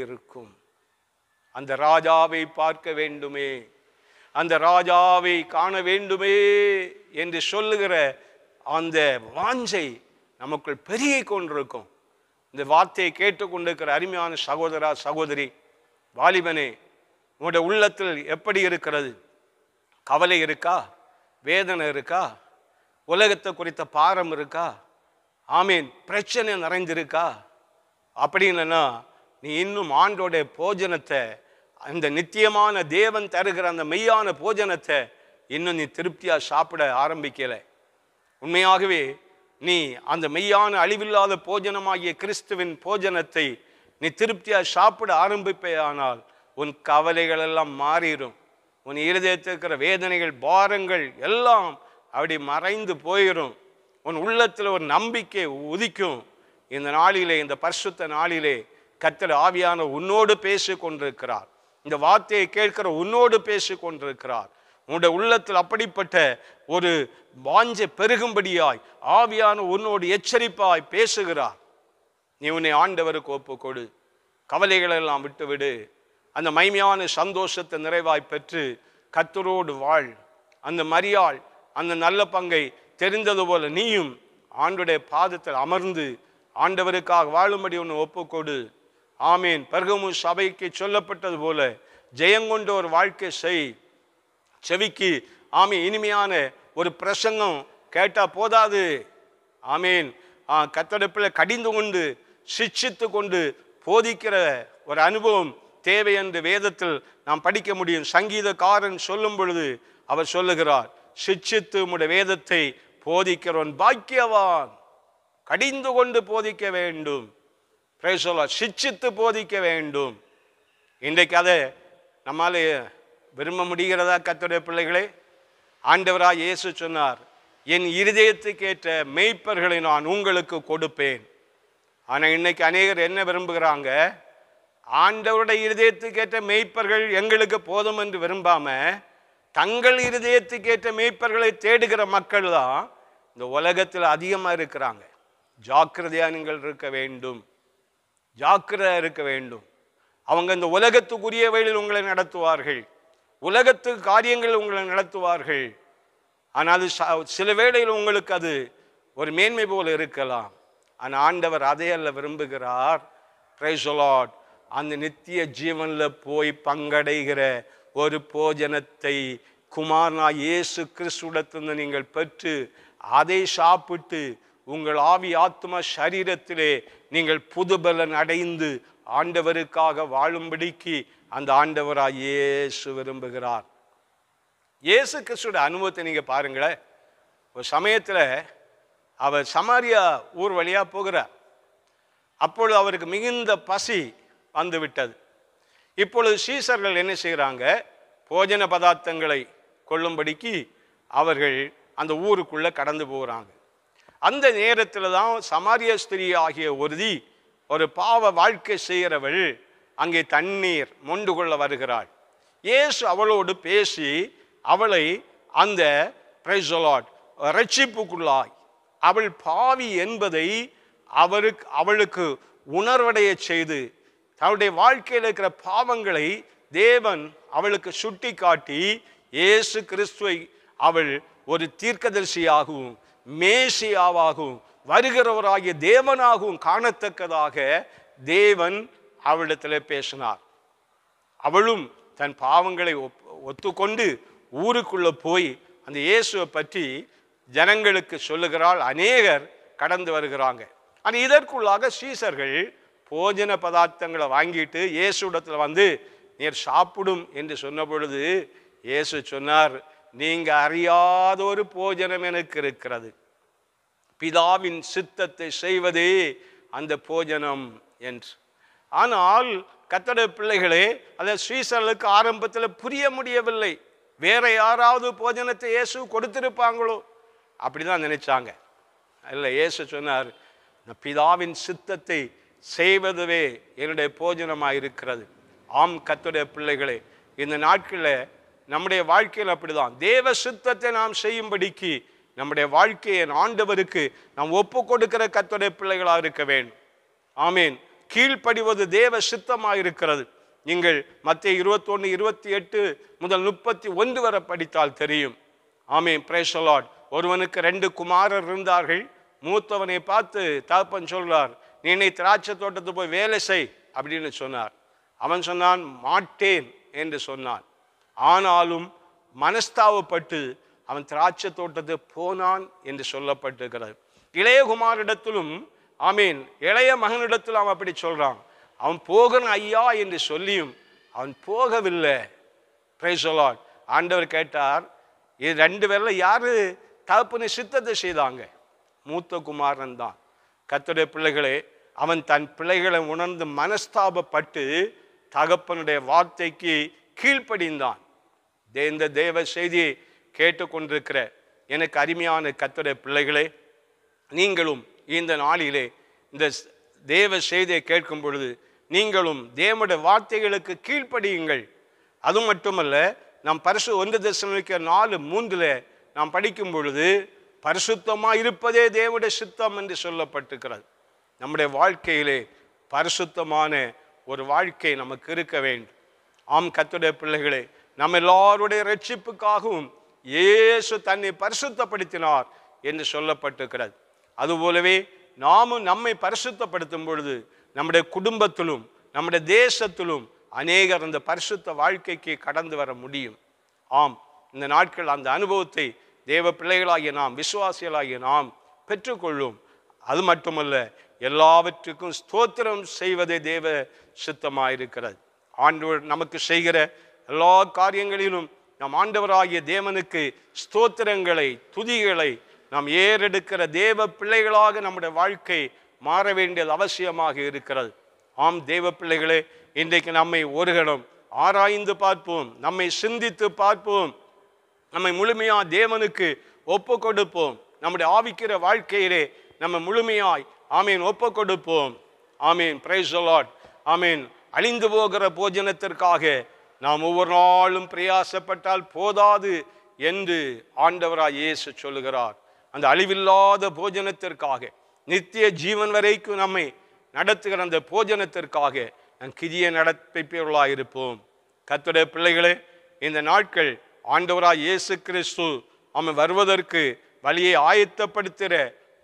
இருக்கும் அந்த ராஜாவை பார்க்க வேண்டுமே அந்த ராஜாவை காண வேண்டுமே என்று சொல்லுகிற அந்த வாஞ்சை நமக்குள் பெருகி கொண்டிருக்கும் இந்த வார்த்தையை கேட்டுக்கொண்டிருக்கிற அருமையான சகோதரா சகோதரி வாலிபனே உங்களுடைய உள்ளத்தில் எப்படி இருக்கிறது கவலை இருக்கா வேதனை இருக்கா உலகத்தை குறித்த பாரம் இருக்கா ஆமீன் பிரச்சனை நிறைஞ்சிருக்கா அப்படின்னா நீ இன்னும் ஆண்டோடைய போஜனத்தை அந்த நித்தியமான தேவன் தருகிற அந்த மெய்யான போஜனத்தை இன்னும் நீ திருப்தியாக சாப்பிட ஆரம்பிக்கலை உண்மையாகவே நீ அந்த மெய்யான அழிவில்லாத போஜனமாகிய கிறிஸ்துவின் போஜனத்தை நீ திருப்தியாக சாப்பிட ஆரம்பிப்பேயானால் உன் கவலைகள் எல்லாம் மாறிடும் உன் இருதயத்தில் இருக்கிற வேதனைகள் பாரங்கள் எல்லாம் அப்படி மறைந்து போயிடும் உன் உள்ளத்தில் ஒரு நம்பிக்கை உதிக்கும் இந்த நாளிலே இந்த பரிசுத்த நாளிலே கத்தர் ஆவியான உன்னோடு பேசி கொண்டிருக்கிறார் இந்த வார்த்தையை கேட்கிற உன்னோடு பேசி கொண்டிருக்கிறார் உன்னுடைய உள்ளத்தில் அப்படிப்பட்ட ஒரு வாஞ்சை பெருகும்படியாய் ஆவியான உன்னோடு எச்சரிப்பாய் பேசுகிறார் நீ உன்னை ஆண்டவருக்கு ஒப்பு கொடு கவலைகளெல்லாம் விட்டுவிடு அந்த மைமையான சந்தோஷத்தை நிறைவாய் பெற்று கத்தரோடு வாழ் அந்த மரியாள் அந்த நல்ல பங்கை தெரிந்தது போல நீயும் ஆண்டுடைய பாதத்தில் அமர்ந்து ஆண்டவருக்காக வாழும்படி ஒன்று ஒப்புக்கொடு ஆமேன் பர்கமு சபைக்கு சொல்லப்பட்டது போல ஜெயங்கொண்ட ஒரு வாழ்க்கை செய் செவிக்கு ஆமே இனிமையான ஒரு பிரசங்கம் கேட்டால் போதாது ஆமீன் கத்தடுப்பில் கடிந்து கொண்டு சிக்ஷித்து கொண்டு போதிக்கிற ஒரு அனுபவம் தேவை என்று வேதத்தில் நாம் படிக்க முடியும் சங்கீதக்காரன் சொல்லும் பொழுது அவர் சொல்லுகிறார் சிக்ஷித்து உடைய வேதத்தை போதிக்கிறவன் பாக்கியவான் கடிந்து கொண்டு போதிக்க வேண்டும் சிச்சித்து சிக்ஷித்து போதிக்க வேண்டும் இன்றைக்கு அதை நம்மளால விரும்ப முடிகிறதா கத்துடைய பிள்ளைகளே ஆண்டவராக இயேசு சொன்னார் என் இருதயத்துக்கேற்ற மெய்ப்பர்களை நான் உங்களுக்கு கொடுப்பேன் ஆனால் இன்னைக்கு அநேகர் என்ன விரும்புகிறாங்க ஆண்டவருடைய இருதயத்துக்கேற்ற மெய்ப்பர்கள் எங்களுக்கு போதும் என்று விரும்பாமல் தங்கள் இருதயத்துக்கேற்ற மெய்ப்பர்களை தேடுகிற மக்கள் தான் இந்த உலகத்தில் அதிகமாக இருக்கிறாங்க ஜாக்கிரதையாக நீங்கள் இருக்க வேண்டும் ஜாக்கிரதையாக இருக்க வேண்டும் அவங்க இந்த உலகத்துக்குரிய வழியில் உங்களை நடத்துவார்கள் உலகத்து காரியங்கள் உங்களை நடத்துவார்கள் ஆனால் சில வேளையில் உங்களுக்கு அது ஒரு மேன்மை போல இருக்கலாம் ஆனால் ஆண்டவர் அதே அல்ல விரும்புகிறார் பிரைசலாட் அந்த நித்திய ஜீவனில் போய் பங்கடைகிற ஒரு போஜனத்தை குமார்னா இயேசு கிறிஸ்துடத்திலிருந்து நீங்கள் பெற்று அதை சாப்பிட்டு உங்கள் ஆவி ஆத்ம சரீரத்திலே நீங்கள் புதுபலன் அடைந்து ஆண்டவருக்காக வாழும்படிக்கு அந்த ஆண்டவராக இயேசு விரும்புகிறார் இயேசு கிறிஸ்துவோட அனுபவத்தை நீங்கள் பாருங்களேன் ஒரு சமயத்தில் அவர் சமாரியா ஊர் வழியாக போகிறார் அப்பொழுது அவருக்கு மிகுந்த பசி வந்து விட்டது இப்பொழுது சீசர்கள் என்ன செய்கிறாங்க போஜன பதார்த்தங்களை கொள்ளும்படிக்கு அவர்கள் அந்த ஊருக்குள்ளே கடந்து போகிறாங்க அந்த நேரத்தில் தான் சமாரிய ஸ்திரீ ஆகிய ஒருதி ஒரு பாவ வாழ்க்கை செய்கிறவள் அங்கே தண்ணீர் மொண்டு கொள்ள வருகிறாள் இயேசு அவளோடு பேசி அவளை அந்த பிரைசலாட் ரட்சிப்புக்குள்ளாய் அவள் பாவி என்பதை அவருக்கு அவளுக்கு உணர்வடைய செய்து தன்னுடைய வாழ்க்கையில் இருக்கிற பாவங்களை தேவன் அவளுக்கு சுட்டி காட்டி இயேசு கிறிஸ்துவை அவள் ஒரு தீர்க்கதரிசியாகவும் மேசியாவாகவும் வருகிறவராகிய தேவனாகவும் காணத்தக்கதாக தேவன் அவளிடத்தில் பேசினார் அவளும் தன் பாவங்களை ஒப் ஒத்துக்கொண்டு ஊருக்குள்ளே போய் அந்த இயேசுவை பற்றி ஜனங்களுக்கு சொல்லுகிறாள் அநேகர் கடந்து வருகிறாங்க ஆனால் இதற்குள்ளாக சீசர்கள் போஜன பதார்த்தங்களை வாங்கிட்டு இயேசுடத்தில் வந்து நீர் சாப்பிடும் என்று சொன்ன பொழுது இயேசு சொன்னார் நீங்கள் அறியாத ஒரு போஜனம் எனக்கு இருக்கிறது பிதாவின் சித்தத்தை செய்வதே அந்த போஜனம் என்று ஆனால் கத்தட பிள்ளைகளே அதை ஸ்ரீசரலுக்கு ஆரம்பத்தில் புரிய முடியவில்லை வேற யாராவது போஜனத்தை இயேசு கொடுத்திருப்பாங்களோ அப்படி தான் நினைச்சாங்க இல்லை இயேசு சொன்னார் இந்த பிதாவின் சித்தத்தை செய்வதுவே என்னுடைய போஜனமாக இருக்கிறது ஆம் கத்துடைய பிள்ளைகளே இந்த நாட்களில் நம்முடைய வாழ்க்கையில் அப்படிதான் தேவ சித்தத்தை நாம் செய்யும்படிக்கு நம்முடைய வாழ்க்கையை ஆண்டவருக்கு நாம் ஒப்பு கொடுக்கிற கத்துடைய பிள்ளைகளாக இருக்க வேண்டும் ஆமீன் கீழ்ப்படிவது தேவ சித்தமாயிருக்கிறது நீங்கள் மத்திய இருபத்தொன்று இருபத்தி எட்டு முதல் முப்பத்தி ஒன்று வரை படித்தால் தெரியும் ஆமே பிரேஷலாட் ஒருவனுக்கு ரெண்டு குமாரர் இருந்தார்கள் மூத்தவனை பார்த்து தகப்பன் சொல்றார் நீ என்னை திராட்சை தோட்டத்து போய் வேலை செய் அப்படின்னு சொன்னார் அவன் சொன்னான் மாட்டேன் என்று சொன்னான் ஆனாலும் மனஸ்தாவப்பட்டு அவன் திராட்சை தோட்டத்து போனான் என்று சொல்லப்பட்டிருக்கிறது இளையகுமாரிடத்திலும் ஐ மீன் இளைய மகனிடத்தில் அவன் அப்படி சொல்கிறான் அவன் போகணும் ஐயா என்று சொல்லியும் அவன் போகவில்லை பிரைசோலாட் ஆண்டவர் கேட்டார் இது ரெண்டு பேரில் யார் தகப்பனு சித்தத்தை செய்தாங்க மூத்த குமாரன் தான் கத்துடைய பிள்ளைகளே அவன் தன் பிள்ளைகளை உணர்ந்து மனஸ்தாபப்பட்டு தகப்பனுடைய வார்த்தைக்கு கீழ்ப்படிந்தான் இந்த தேவ செய்தியை கேட்டுக்கொண்டிருக்கிற எனக்கு அருமையான கத்துடைய பிள்ளைகளே நீங்களும் இந்த நாளிலே இந்த தேவ செய்தியை கேட்கும் பொழுது நீங்களும் தேவனுடைய வார்த்தைகளுக்கு கீழ்ப்படியுங்கள் அது மட்டுமல்ல நாம் பரிசு ஒன்று தசமிக்க நாலு மூன்றில் நாம் படிக்கும் பொழுது பரிசுத்தமாக இருப்பதே தேவனுடைய சித்தம் என்று சொல்லப்பட்டிருக்கிறது நம்முடைய வாழ்க்கையிலே பரிசுத்தமான ஒரு வாழ்க்கை நமக்கு இருக்க வேண்டும் ஆம் கத்துடைய பிள்ளைகளே நம்ம எல்லாருடைய ரட்சிப்புக்காகவும் இயேசு தன்னை பரிசுத்தப்படுத்தினார் என்று சொல்லப்பட்டிருக்கிறது அதுபோலவே நாமும் நம்மை பரிசுத்தப்படுத்தும் பொழுது நம்முடைய குடும்பத்திலும் நம்முடைய தேசத்திலும் அநேகர் அந்த பரிசுத்த வாழ்க்கைக்கு கடந்து வர முடியும் ஆம் இந்த நாட்கள் அந்த அனுபவத்தை தேவ பிள்ளைகளாகிய நாம் விசுவாசிகளாகிய நாம் பெற்றுக்கொள்ளும் அது மட்டுமல்ல எல்லாவற்றுக்கும் ஸ்தோத்திரம் செய்வதே தேவ சித்தமாயிருக்கிறது ஆண்டவர் நமக்கு செய்கிற எல்லா காரியங்களிலும் நம் ஆண்டவராகிய தேவனுக்கு ஸ்தோத்திரங்களை துதிகளை நாம் ஏறெடுக்கிற தேவ பிள்ளைகளாக நம்முடைய வாழ்க்கை மாற வேண்டியது அவசியமாக இருக்கிறது ஆம் தேவ பிள்ளைகளே இன்றைக்கு நம்மை ஒரு கணம் ஆராய்ந்து பார்ப்போம் நம்மை சிந்தித்து பார்ப்போம் நம்மை முழுமையாக தேவனுக்கு ஒப்பு கொடுப்போம் நம்முடைய ஆவிக்கிற வாழ்க்கையிலே நம்ம முழுமையாய் ஆமீன் ஒப்பு கொடுப்போம் ஆமீன் பிரைஸ் அலாட் ஆமீன் அழிந்து போகிற போஜனத்திற்காக நாம் ஒவ்வொரு நாளும் பிரயாசப்பட்டால் போதாது என்று ஆண்டவராய் இயேசு சொல்லுகிறார் அந்த அழிவில்லாத போஜனத்திற்காக நித்திய ஜீவன் வரைக்கும் நம்மை நடத்துகிற அந்த போஜனத்திற்காக நான் கிதிய நடப்பிப்பவர்களாக இருப்போம் கத்துடைய பிள்ளைகளே இந்த நாட்கள் ஆண்டவராக இயேசு கிறிஸ்து அவன் வருவதற்கு வழியை ஆயத்தப்படுத்துகிற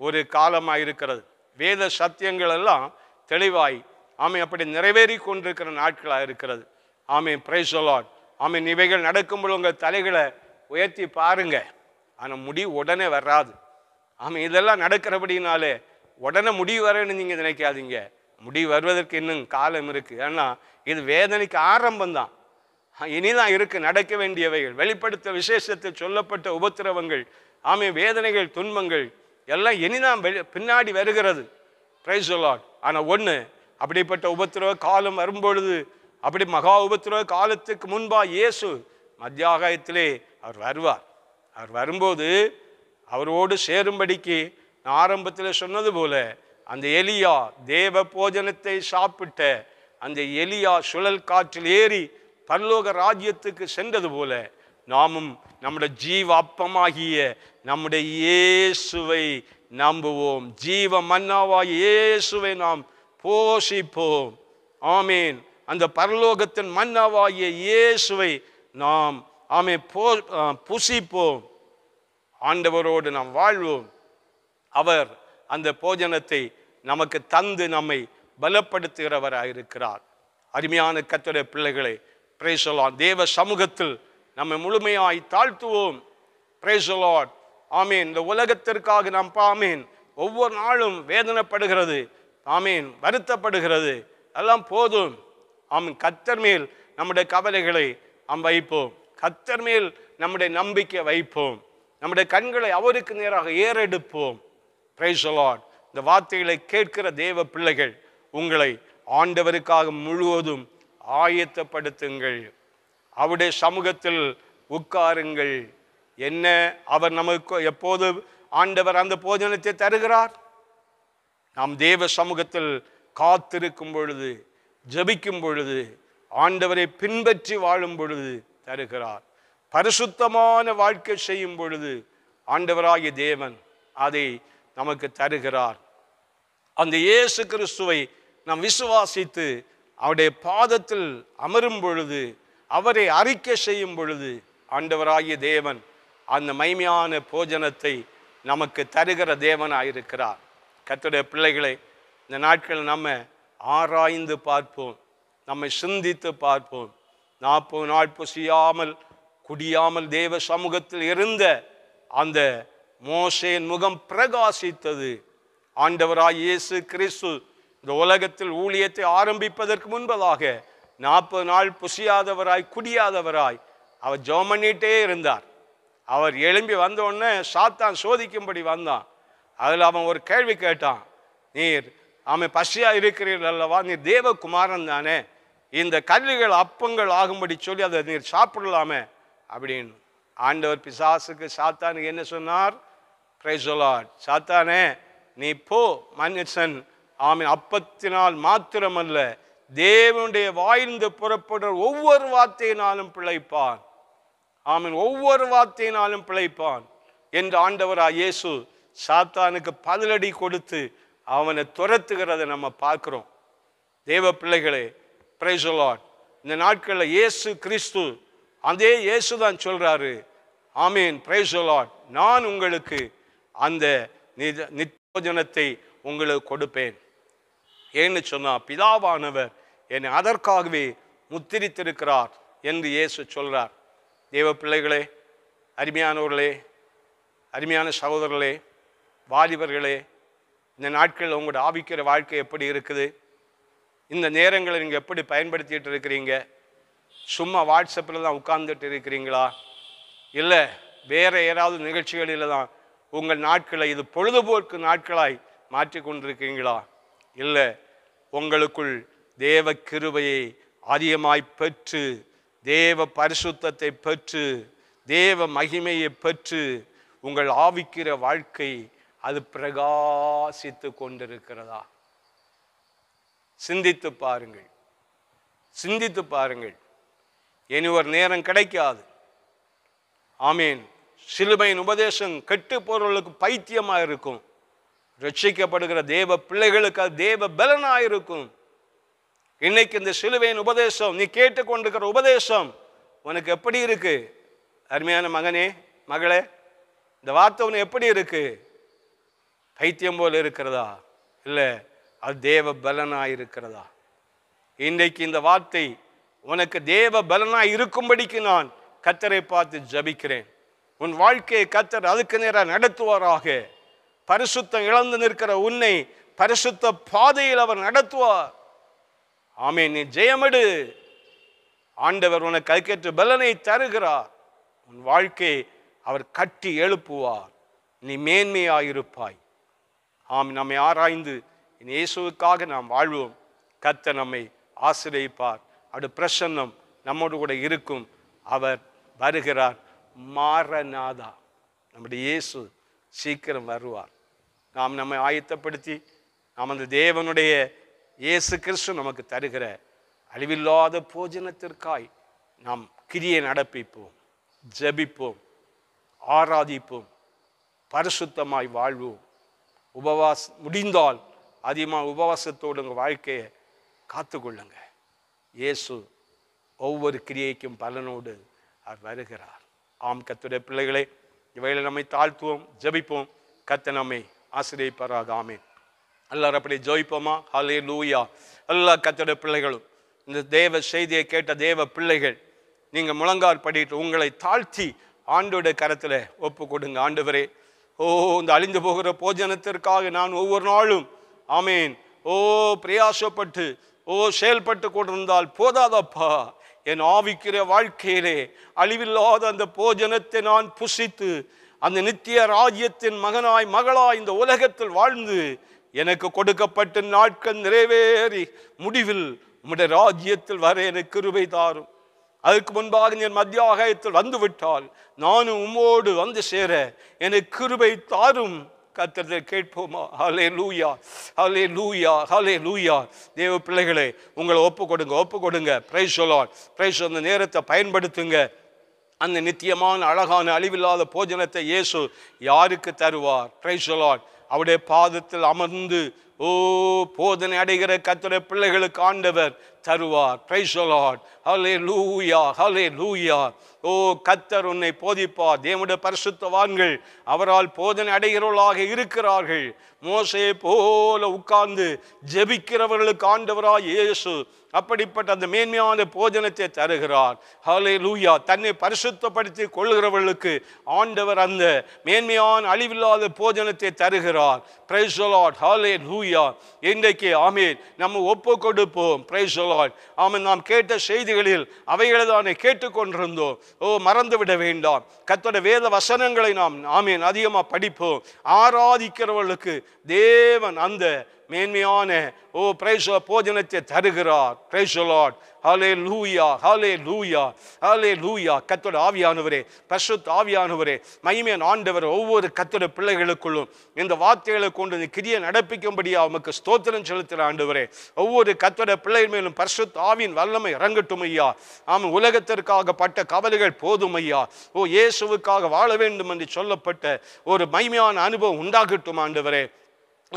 ஒரு காலமாக இருக்கிறது வேத சத்தியங்கள் எல்லாம் தெளிவாய் ஆமை அப்படி நிறைவேறி கொண்டிருக்கிற நாட்களாக இருக்கிறது ஆமை பிரைசலாட் ஆமை இவைகள் நடக்கும்போது உங்கள் தலைகளை உயர்த்தி பாருங்கள் ஆனால் முடிவு உடனே வராது ஆமாம் இதெல்லாம் நடக்கிறபடினாலே உடனே முடிவு வரேன்னு நீங்கள் நினைக்காதீங்க முடிவு வருவதற்கு இன்னும் காலம் இருக்குது ஏன்னா இது வேதனைக்கு ஆரம்பம்தான் இனிதான் இருக்கு நடக்க வேண்டியவைகள் வெளிப்படுத்த விசேஷத்தில் சொல்லப்பட்ட உபத்திரவங்கள் ஆமை வேதனைகள் துன்பங்கள் எல்லாம் இனிதான் பின்னாடி வருகிறது பிரைஸ் லாட் ஆனால் ஒன்று அப்படிப்பட்ட உபத்திரவ காலம் வரும்பொழுது அப்படி மகா உபத்திரவ காலத்துக்கு முன்பாக இயேசு மத்தியாகாயத்திலே அவர் வருவார் அவர் வரும்போது அவரோடு சேரும்படிக்கு நான் ஆரம்பத்தில் சொன்னது போல அந்த எலியா தேவ போஜனத்தை சாப்பிட்ட அந்த எலியா சுழல் காற்றில் ஏறி பரலோக ராஜ்யத்துக்கு சென்றது போல நாமும் நம்முடைய ஜீவ அப்பமாகிய நம்முடைய இயேசுவை நம்புவோம் ஜீவ மன்னாவாகிய இயேசுவை நாம் போஷிப்போம் ஆமேன் அந்த பரலோகத்தின் மன்னாவாகிய இயேசுவை நாம் ஆமே போ புசிப்போம் ஆண்டவரோடு நாம் வாழ்வோம் அவர் அந்த போஜனத்தை நமக்கு தந்து நம்மை பலப்படுத்துகிறவராக இருக்கிறார் அருமையான கத்துடைய பிள்ளைகளை பிரேசலான் தேவ சமூகத்தில் நம்மை முழுமையாய் தாழ்த்துவோம் சொல்லாட் ஆமீன் இந்த உலகத்திற்காக நாம் பாமேன் ஒவ்வொரு நாளும் வேதனைப்படுகிறது ஆமீன் வருத்தப்படுகிறது எல்லாம் போதும் ஆமின் கத்தர் மேல் நம்முடைய கவலைகளை நாம் வைப்போம் கத்தர் மேல் நம்முடைய நம்பிக்கை வைப்போம் நம்முடைய கண்களை அவருக்கு நேராக ஏறெடுப்போம் பிரைசலாட் இந்த வார்த்தைகளை கேட்கிற தேவ பிள்ளைகள் உங்களை ஆண்டவருக்காக முழுவதும் ஆயத்தப்படுத்துங்கள் அவருடைய சமூகத்தில் உட்காருங்கள் என்ன அவர் நமக்கு எப்போது ஆண்டவர் அந்த போஜனத்தை தருகிறார் நாம் தேவ சமூகத்தில் காத்திருக்கும் பொழுது ஜபிக்கும் பொழுது ஆண்டவரை பின்பற்றி வாழும் பொழுது தருகிறார் பரிசுத்தமான வாழ்க்கை செய்யும் பொழுது ஆண்டவராகிய தேவன் அதை நமக்கு தருகிறார் அந்த இயேசு கிறிஸ்துவை நாம் விசுவாசித்து அவருடைய பாதத்தில் அமரும் பொழுது அவரை அறிக்கை செய்யும் பொழுது ஆண்டவராகிய தேவன் அந்த மைமையான போஜனத்தை நமக்கு தருகிற தேவனாயிருக்கிறார் கத்துடைய பிள்ளைகளை இந்த நாட்கள் நம்ம ஆராய்ந்து பார்ப்போம் நம்மை சிந்தித்து பார்ப்போம் நாற்பது நாள் புசியாமல் குடியாமல் தேவ சமூகத்தில் இருந்த அந்த மோசையின் முகம் பிரகாசித்தது ஆண்டவராய் இயேசு கிறிஸ்து இந்த உலகத்தில் ஊழியத்தை ஆரம்பிப்பதற்கு முன்பதாக நாற்பது நாள் புசியாதவராய் குடியாதவராய் அவர் ஜோம் பண்ணிகிட்டே இருந்தார் அவர் எழும்பி வந்தோடனே சாத்தான் சோதிக்கும்படி வந்தான் அதில் அவன் ஒரு கேள்வி கேட்டான் நீர் அவன் பசியாக இருக்கிறீர்கள் அல்லவா நீர் தேவகுமாரன் தானே இந்த கல்லுகள் அப்பங்கள் ஆகும்படி சொல்லி அதை நீர் சாப்பிடலாமே அப்படின்னு ஆண்டவர் பிசாசுக்கு சாத்தானுக்கு என்ன சொன்னார் பிரைசோலாட் சாத்தானே நீ போ மனுஷன் ஆமின் அப்பத்தினால் மாத்திரமல்ல தேவனுடைய வாய்ந்து புறப்படுற ஒவ்வொரு வார்த்தையினாலும் பிழைப்பான் ஆமின் ஒவ்வொரு வார்த்தையினாலும் பிழைப்பான் என்று ஆண்டவரா இயேசு சாத்தானுக்கு பதிலடி கொடுத்து அவனை துரத்துகிறத நம்ம பார்க்குறோம் தேவ பிள்ளைகளே பிரைஸ் இந்த நாட்களில் இயேசு கிறிஸ்து அதே இயேசு தான் சொல்கிறாரு ஆமீன் பிரைஸ் நான் உங்களுக்கு அந்த நித்தியோஜனத்தை உங்களுக்கு கொடுப்பேன் ஏன்னு சொன்னால் பிதாவானவர் என்னை அதற்காகவே முத்திரித்திருக்கிறார் என்று இயேசு சொல்கிறார் தேவ பிள்ளைகளே அருமையானவர்களே அருமையான சகோதரர்களே வாலிபர்களே இந்த நாட்களில் உங்களோட ஆவிக்கிற வாழ்க்கை எப்படி இருக்குது இந்த நேரங்களை நீங்கள் எப்படி பயன்படுத்திகிட்டு இருக்கிறீங்க சும்மா வாட்ஸ்அப்பில் தான் உட்கார்ந்துட்டு இருக்கிறீங்களா இல்லை வேறு ஏதாவது நிகழ்ச்சிகளில் தான் உங்கள் நாட்களை இது பொழுதுபோக்கு நாட்களாய் மாற்றி கொண்டிருக்கிறீங்களா இல்லை உங்களுக்குள் தேவ கிருபையை அதிகமாய் பெற்று தேவ பரிசுத்தத்தை பெற்று தேவ மகிமையை பெற்று உங்கள் ஆவிக்கிற வாழ்க்கை அது பிரகாசித்து கொண்டிருக்கிறதா சிந்தித்து பாருங்கள் சிந்தித்து பாருங்கள் இனி ஒரு நேரம் கிடைக்காது ஆமீன் சிலுமையின் உபதேசம் கெட்டு போறவர்களுக்கு பைத்தியமாக இருக்கும் ரட்சிக்கப்படுகிற தேவ பிள்ளைகளுக்கு அது தேவ பலனாக இருக்கும் இன்னைக்கு இந்த சிலுவையின் உபதேசம் நீ கேட்டுக்கொண்டிருக்கிற உபதேசம் உனக்கு எப்படி இருக்கு அருமையான மகனே மகளே இந்த வார்த்தை உனக்கு எப்படி இருக்கு பைத்தியம் போல இருக்கிறதா இல்லை அது தேவ பலனாக இருக்கிறதா இன்றைக்கு இந்த வார்த்தை உனக்கு தேவ பலனாக இருக்கும்படிக்கு நான் கத்தரை பார்த்து ஜபிக்கிறேன் உன் வாழ்க்கையை கத்தர் அதுக்கு நேராக நடத்துவாராக பரிசுத்தம் இழந்து நிற்கிற உன்னை பரிசுத்த பாதையில் அவர் நடத்துவார் ஆமே நீ ஜெயமடு ஆண்டவர் உனக்கு அதுக்கேற்ற பலனை தருகிறார் உன் வாழ்க்கையை அவர் கட்டி எழுப்புவார் நீ மேன்மையாயிருப்பாய் ஆம் நம்மை ஆராய்ந்து இயேசுவுக்காக நாம் வாழ்வோம் கத்த நம்மை ஆசிரியப்பார் அடு பிரசன்னம் நம்மோடு கூட இருக்கும் அவர் வருகிறார் மாறநாதா நம்முடைய இயேசு சீக்கிரம் வருவார் நாம் நம்மை ஆயத்தப்படுத்தி நாம் அந்த தேவனுடைய இயேசு கிறிஸ்து நமக்கு தருகிற அழிவில்லாத போஜனத்திற்காய் நாம் கிரியை நடப்பிப்போம் ஜபிப்போம் ஆராதிப்போம் பரிசுத்தமாய் வாழ்வோம் உபவாஸ் முடிந்தால் அதிகமாக உபவாசத்தோடு உங்கள் வாழ்க்கையை காத்துக்கொள்ளுங்க இயேசு ஒவ்வொரு கிரியைக்கும் பலனோடு அவர் வருகிறார் ஆம் கத்துடைய பிள்ளைகளே இவைகளை நம்மை தாழ்த்துவோம் ஜபிப்போம் கத்த நம்மை ஆசிரியப்பாராக ஆமேன் எல்லாரும் அப்படி ஜோயிப்போமா ஹலே லூயா எல்லா கத்துடைய பிள்ளைகளும் இந்த தேவ செய்தியை கேட்ட தேவ பிள்ளைகள் நீங்கள் முழங்கால் படிட்டு உங்களை தாழ்த்தி ஆண்டோட கரத்தில் ஒப்பு கொடுங்க ஆண்டவரே ஓ இந்த அழிந்து போகிற போஜனத்திற்காக நான் ஒவ்வொரு நாளும் ஆமீன் ஓ பிரயாசப்பட்டு ஓ செயல்பட்டு கொண்டிருந்தால் போதாதப்பா என் ஆவிக்கிற வாழ்க்கையிலே அழிவில்லாத அந்த போஜனத்தை நான் புசித்து அந்த நித்திய ராஜ்யத்தின் மகனாய் மகளாய் இந்த உலகத்தில் வாழ்ந்து எனக்கு கொடுக்கப்பட்ட நாட்கள் நிறைவேறி முடிவில் உம்முடைய ராஜ்யத்தில் வர எனக்கு கிருபை தாரும் அதுக்கு முன்பாக என் மத்திய ஆகாயத்தில் வந்துவிட்டால் நானும் உம்மோடு வந்து சேர எனக்கு கிருபை தாரும் கத்தத்தை கேட்போமா ஹலே லூயா ஹலே லூயா ஹலே லூயா தேவ பிள்ளைகளே உங்களை ஒப்பு கொடுங்க ஒப்பு கொடுங்க பிரைஸ் சொல்லால் பிரைஸ் அந்த நேரத்தை பயன்படுத்துங்க அந்த நித்தியமான அழகான அழிவில்லாத போஜனத்தை இயேசு யாருக்கு தருவார் பிரைஸ் சொல்லால் அவருடைய பாதத்தில் அமர்ந்து ஓ போதனை அடைகிற கத்துற பிள்ளைகளுக்கு ஆண்டவர் தருவார் பிரைசலாட் ஹலே லூயா ஹலே லூயா ஓ கத்தர் உன்னை போதிப்பார் தேவனுடைய பரிசுத்தவான்கள் அவரால் போதனை அடைகிறவர்களாக இருக்கிறார்கள் மோசே போல உட்கார்ந்து ஜெபிக்கிறவர்களுக்கு ஆண்டவரா இயேசு அப்படிப்பட்ட அந்த மேன்மையான போஜனத்தை தருகிறார் ஹலே லூயா தன்னை பரிசுத்தப்படுத்தி கொள்கிறவர்களுக்கு ஆண்டவர் அந்த மேன்மையான அழிவில்லாத போஜனத்தை தருகிறார் பிரைசலாட் ஹலே லூயா இன்றைக்கு ஆமீர் நம்ம ஒப்பு கொடுப்போம் பிரைசலாட் கொள்வாய் ஆமாம் நாம் கேட்ட செய்திகளில் அவைகளை தானே கேட்டுக்கொண்டிருந்தோம் ஓ மறந்து விட வேண்டாம் கத்தோட வேத வசனங்களை நாம் ஆமீன் அதிகமாக படிப்போம் ஆராதிக்கிறவர்களுக்கு தேவன் அந்த மேன்மையான ஓ பிரைசோ போஜனத்தை தருகிறார் பிரைசோலாட் ஹலே லூயா ஹலே லூயா ஹலே லூயா கத்தோட ஆவியானவரே பசுத் ஆவியானவரே மகிமையன் ஆண்டவர் ஒவ்வொரு கத்தோட பிள்ளைகளுக்குள்ளும் இந்த வார்த்தைகளை கொண்டு இந்த கிரியை நடப்பிக்கும்படியா உமக்கு ஸ்தோத்திரம் செலுத்துகிற ஆண்டவரே ஒவ்வொரு கத்தோட பிள்ளைகள் மேலும் பசுத் ஆவியின் வல்லமை இறங்கட்டும் ஐயா ஆமாம் உலகத்திற்காக பட்ட கவலைகள் போதும் ஐயா ஓ இயேசுவுக்காக வாழ வேண்டும் என்று சொல்லப்பட்ட ஒரு மகிமையான அனுபவம் உண்டாகட்டும் ஆண்டவரே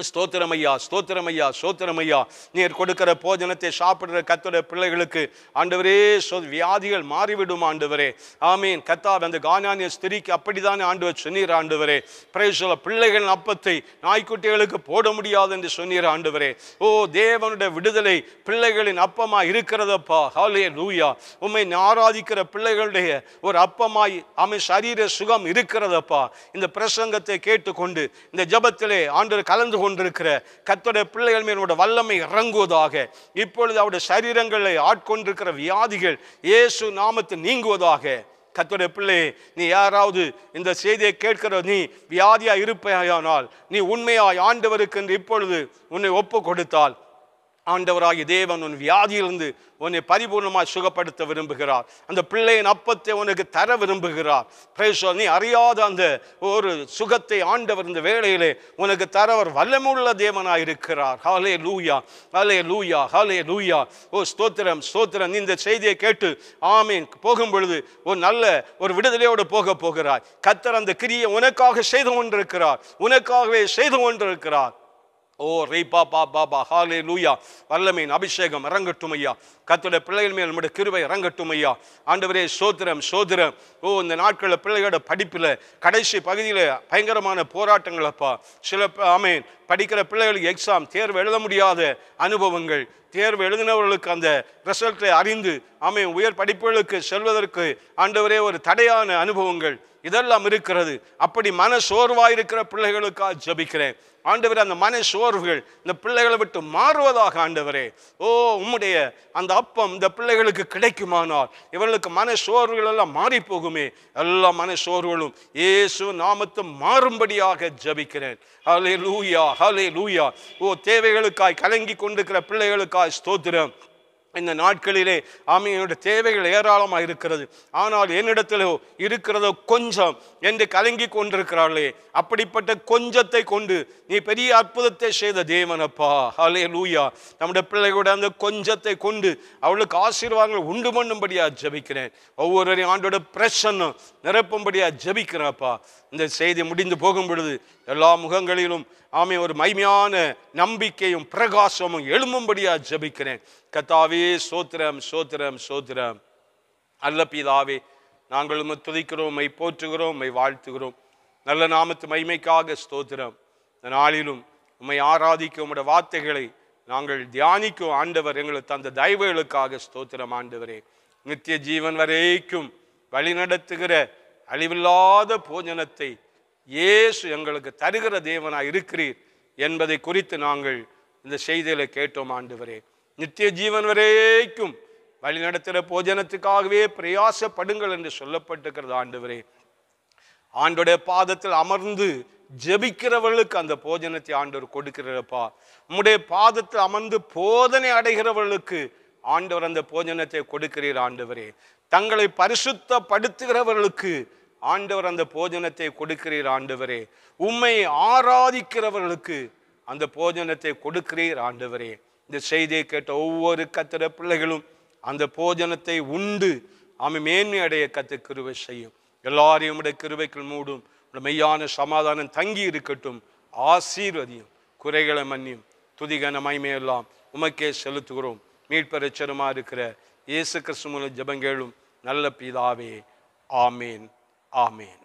ஸ்தோத்திரமையா ஸ்தோத்திரமையா ஸ்தோத்திரமையா நீர் கொடுக்கிற போஜனத்தை சாப்பிடுற கத்தோட பிள்ளைகளுக்கு ஆண்டவரே சொ வியாதிகள் மாறிவிடும் ஆண்டுவரே ஆமீன் கத்தா அந்த கானானிய ஸ்திரிக்கு அப்படித்தானே ஆண்டு சொன்னீர் ஆண்டுவரே பிரேசல பிள்ளைகளின் அப்பத்தை நாய்க்குட்டிகளுக்கு போட முடியாது என்று சொன்னீர் ஆண்டுவரே ஓ தேவனுடைய விடுதலை பிள்ளைகளின் அப்பமா இருக்கிறதப்பா ஹாலே லூயா உண்மை ஆராதிக்கிற பிள்ளைகளுடைய ஒரு அப்பமாய் அமை சரீர சுகம் இருக்கிறதப்பா இந்த பிரசங்கத்தை கேட்டுக்கொண்டு இந்த ஜபத்திலே ஆண்டு கலந்து கொண்டிருக்கிற கத்தோட பிள்ளைகள் மேலோட வல்லமை இறங்குவதாக இப்பொழுது அவருடைய சரீரங்களை ஆட்கொண்டிருக்கிற வியாதிகள் இயேசு நாமத்தை நீங்குவதாக கத்தோட பிள்ளை நீ யாராவது இந்த செய்தியை கேட்கிற நீ வியாதியாக இருப்பாயானால் நீ உண்மையாய் ஆண்டவருக்கு என்று இப்பொழுது உன்னை ஒப்பு கொடுத்தால் ஆண்டவராகிய தேவன் உன் வியாதியிலிருந்து உன்னை பரிபூர்ணமாக சுகப்படுத்த விரும்புகிறார் அந்த பிள்ளையின் அப்பத்தை உனக்கு தர விரும்புகிறார் பிரேஷோ நீ அறியாத அந்த ஒரு சுகத்தை ஆண்டவர் இந்த வேளையிலே உனக்கு தரவர் வல்லமுள்ள தேவனாக இருக்கிறார் ஹலே லூயா ஹலே லூயா ஹலே லூயா ஓ ஸ்தோத்திரம் ஸ்தோத்திரம் இந்த செய்தியை கேட்டு ஆமீன் போகும் பொழுது ஒரு நல்ல ஒரு விடுதலையோடு போக போகிறார் கத்தர் அந்த கிரியை உனக்காக செய்து கொண்டிருக்கிறார் உனக்காகவே செய்து கொண்டிருக்கிறார் ஓ ரே பா பா பா பா ஹாலே லூயா வல்லமையின் அபிஷேகம் இறங்கட்டும் ஐயா கத்தோட பிள்ளைகள் மேல் நம்முடைய கிருவை இறங்கட்டும் ஐயா ஆண்டவரே சோதரம் சோதரம் ஓ இந்த நாட்களில் பிள்ளைகளோட படிப்பில் கடைசி பகுதியில் பயங்கரமான போராட்டங்களப்பா சில ஆமேன் படிக்கிற பிள்ளைகளுக்கு எக்ஸாம் தேர்வு எழுத முடியாத அனுபவங்கள் தேர்வு எழுதினவர்களுக்கு அந்த ரிசல்ட்டை அறிந்து ஆமை உயர் படிப்புகளுக்கு செல்வதற்கு ஆண்டவரே ஒரு தடையான அனுபவங்கள் இதெல்லாம் இருக்கிறது அப்படி மன சோர்வாக இருக்கிற பிள்ளைகளுக்காக ஜபிக்கிறேன் ஆண்டவர் அந்த மன சோர்வுகள் இந்த பிள்ளைகளை விட்டு மாறுவதாக ஆண்டவரே ஓ உம்முடைய அந்த அப்பம் இந்த பிள்ளைகளுக்கு கிடைக்குமானால் இவர்களுக்கு மன சோர்வுகள் எல்லாம் மாறி போகுமே எல்லா மன சோர்வுகளும் ஏசு நாமத்தை மாறும்படியாக ஜபிக்கிறேன் ஹலே லூயா ஹலே லூயா ஓ தேவைகளுக்காய் கலங்கி கொண்டிருக்கிற பிள்ளைகளுக்காய் ஸ்தோத்திரம் இந்த நாட்களிலே ஆமை என்னுடைய தேவைகள் ஏராளமாக இருக்கிறது ஆனால் என்னிடத்திலோ இருக்கிறதோ கொஞ்சம் என்று கலங்கி கொண்டிருக்கிறார்களே அப்படிப்பட்ட கொஞ்சத்தை கொண்டு நீ பெரிய அற்புதத்தை செய்த தேவனப்பா ஹலே லூயா நம்முடைய பிள்ளைகளோட அந்த கொஞ்சத்தை கொண்டு அவளுக்கு ஆசீர்வாதங்கள் உண்டு பண்ணும்படியாக ஜபிக்கிறேன் ஒவ்வொரு ஆண்டோட பிரசன்னம் நிரப்பும்படியாக ஜபிக்கிறேன்ப்பா இந்த செய்தி முடிந்து போகும் பொழுது எல்லா முகங்களிலும் ஆமை ஒரு மைமையான நம்பிக்கையும் பிரகாசமும் எழும்பும்படியாக ஜபிக்கிறேன் கத்தாவே சோத்திரம் சோத்திரம் சோத்திரம் அல்ல பீதாவே நாங்கள் உண்மை துதிக்கிறோம் மை போற்றுகிறோம் மை வாழ்த்துகிறோம் நல்ல நாமத்து மைமைக்காக ஸ்தோத்திரம் இந்த நாளிலும் உம்மை ஆராதிக்க உம்முடைய வார்த்தைகளை நாங்கள் தியானிக்கும் ஆண்டவர் எங்களுக்கு தந்த தயவுகளுக்காக ஸ்தோத்திரம் ஆண்டவரே நித்திய ஜீவன் வரைக்கும் வழிநடத்துகிற அழிவில்லாத போஜனத்தை இயேசு எங்களுக்கு தருகிற தேவனாக இருக்கிறீர் என்பதை குறித்து நாங்கள் இந்த செய்திகளை கேட்டோம் ஆண்டவரே நித்திய ஜீவன் வரைக்கும் வழி நடத்துகிற போஜனத்துக்காகவே பிரயாசப்படுங்கள் என்று சொல்லப்பட்டிருக்கிறது ஆண்டவரே ஆண்டோடைய பாதத்தில் அமர்ந்து ஜபிக்கிறவர்களுக்கு அந்த போஜனத்தை ஆண்டவர் கொடுக்கிறப்பா உம்முடைய பாதத்தில் அமர்ந்து போதனை அடைகிறவர்களுக்கு ஆண்டவர் அந்த போஜனத்தை கொடுக்கிறீர் ஆண்டவரே தங்களை பரிசுத்தப்படுத்துகிறவர்களுக்கு ஆண்டவர் அந்த போஜனத்தை கொடுக்கிறீர் ஆண்டவரே உம்மை ஆராதிக்கிறவர்களுக்கு அந்த போஜனத்தை கொடுக்கிறீர் ஆண்டவரே இந்த செய்தியை கேட்ட ஒவ்வொரு கத்திர பிள்ளைகளும் அந்த போஜனத்தை உண்டு ஆமை மேன்மை அடைய கத்து கிருவை செய்யும் எல்லாரையும் உடைய கிருவைக்குள் மூடும் மெய்யான சமாதானம் தங்கி இருக்கட்டும் ஆசீர்வதியும் குறைகளை மன்னியும் துதிகன மைமையெல்லாம் உமக்கே செலுத்துகிறோம் மீட்பரச்சருமா இருக்கிற இயேசு கிறிஸ்து மூலம் ஜபங்கேளும் நல்ல பிதாவே ஆமேன் ஆமேன்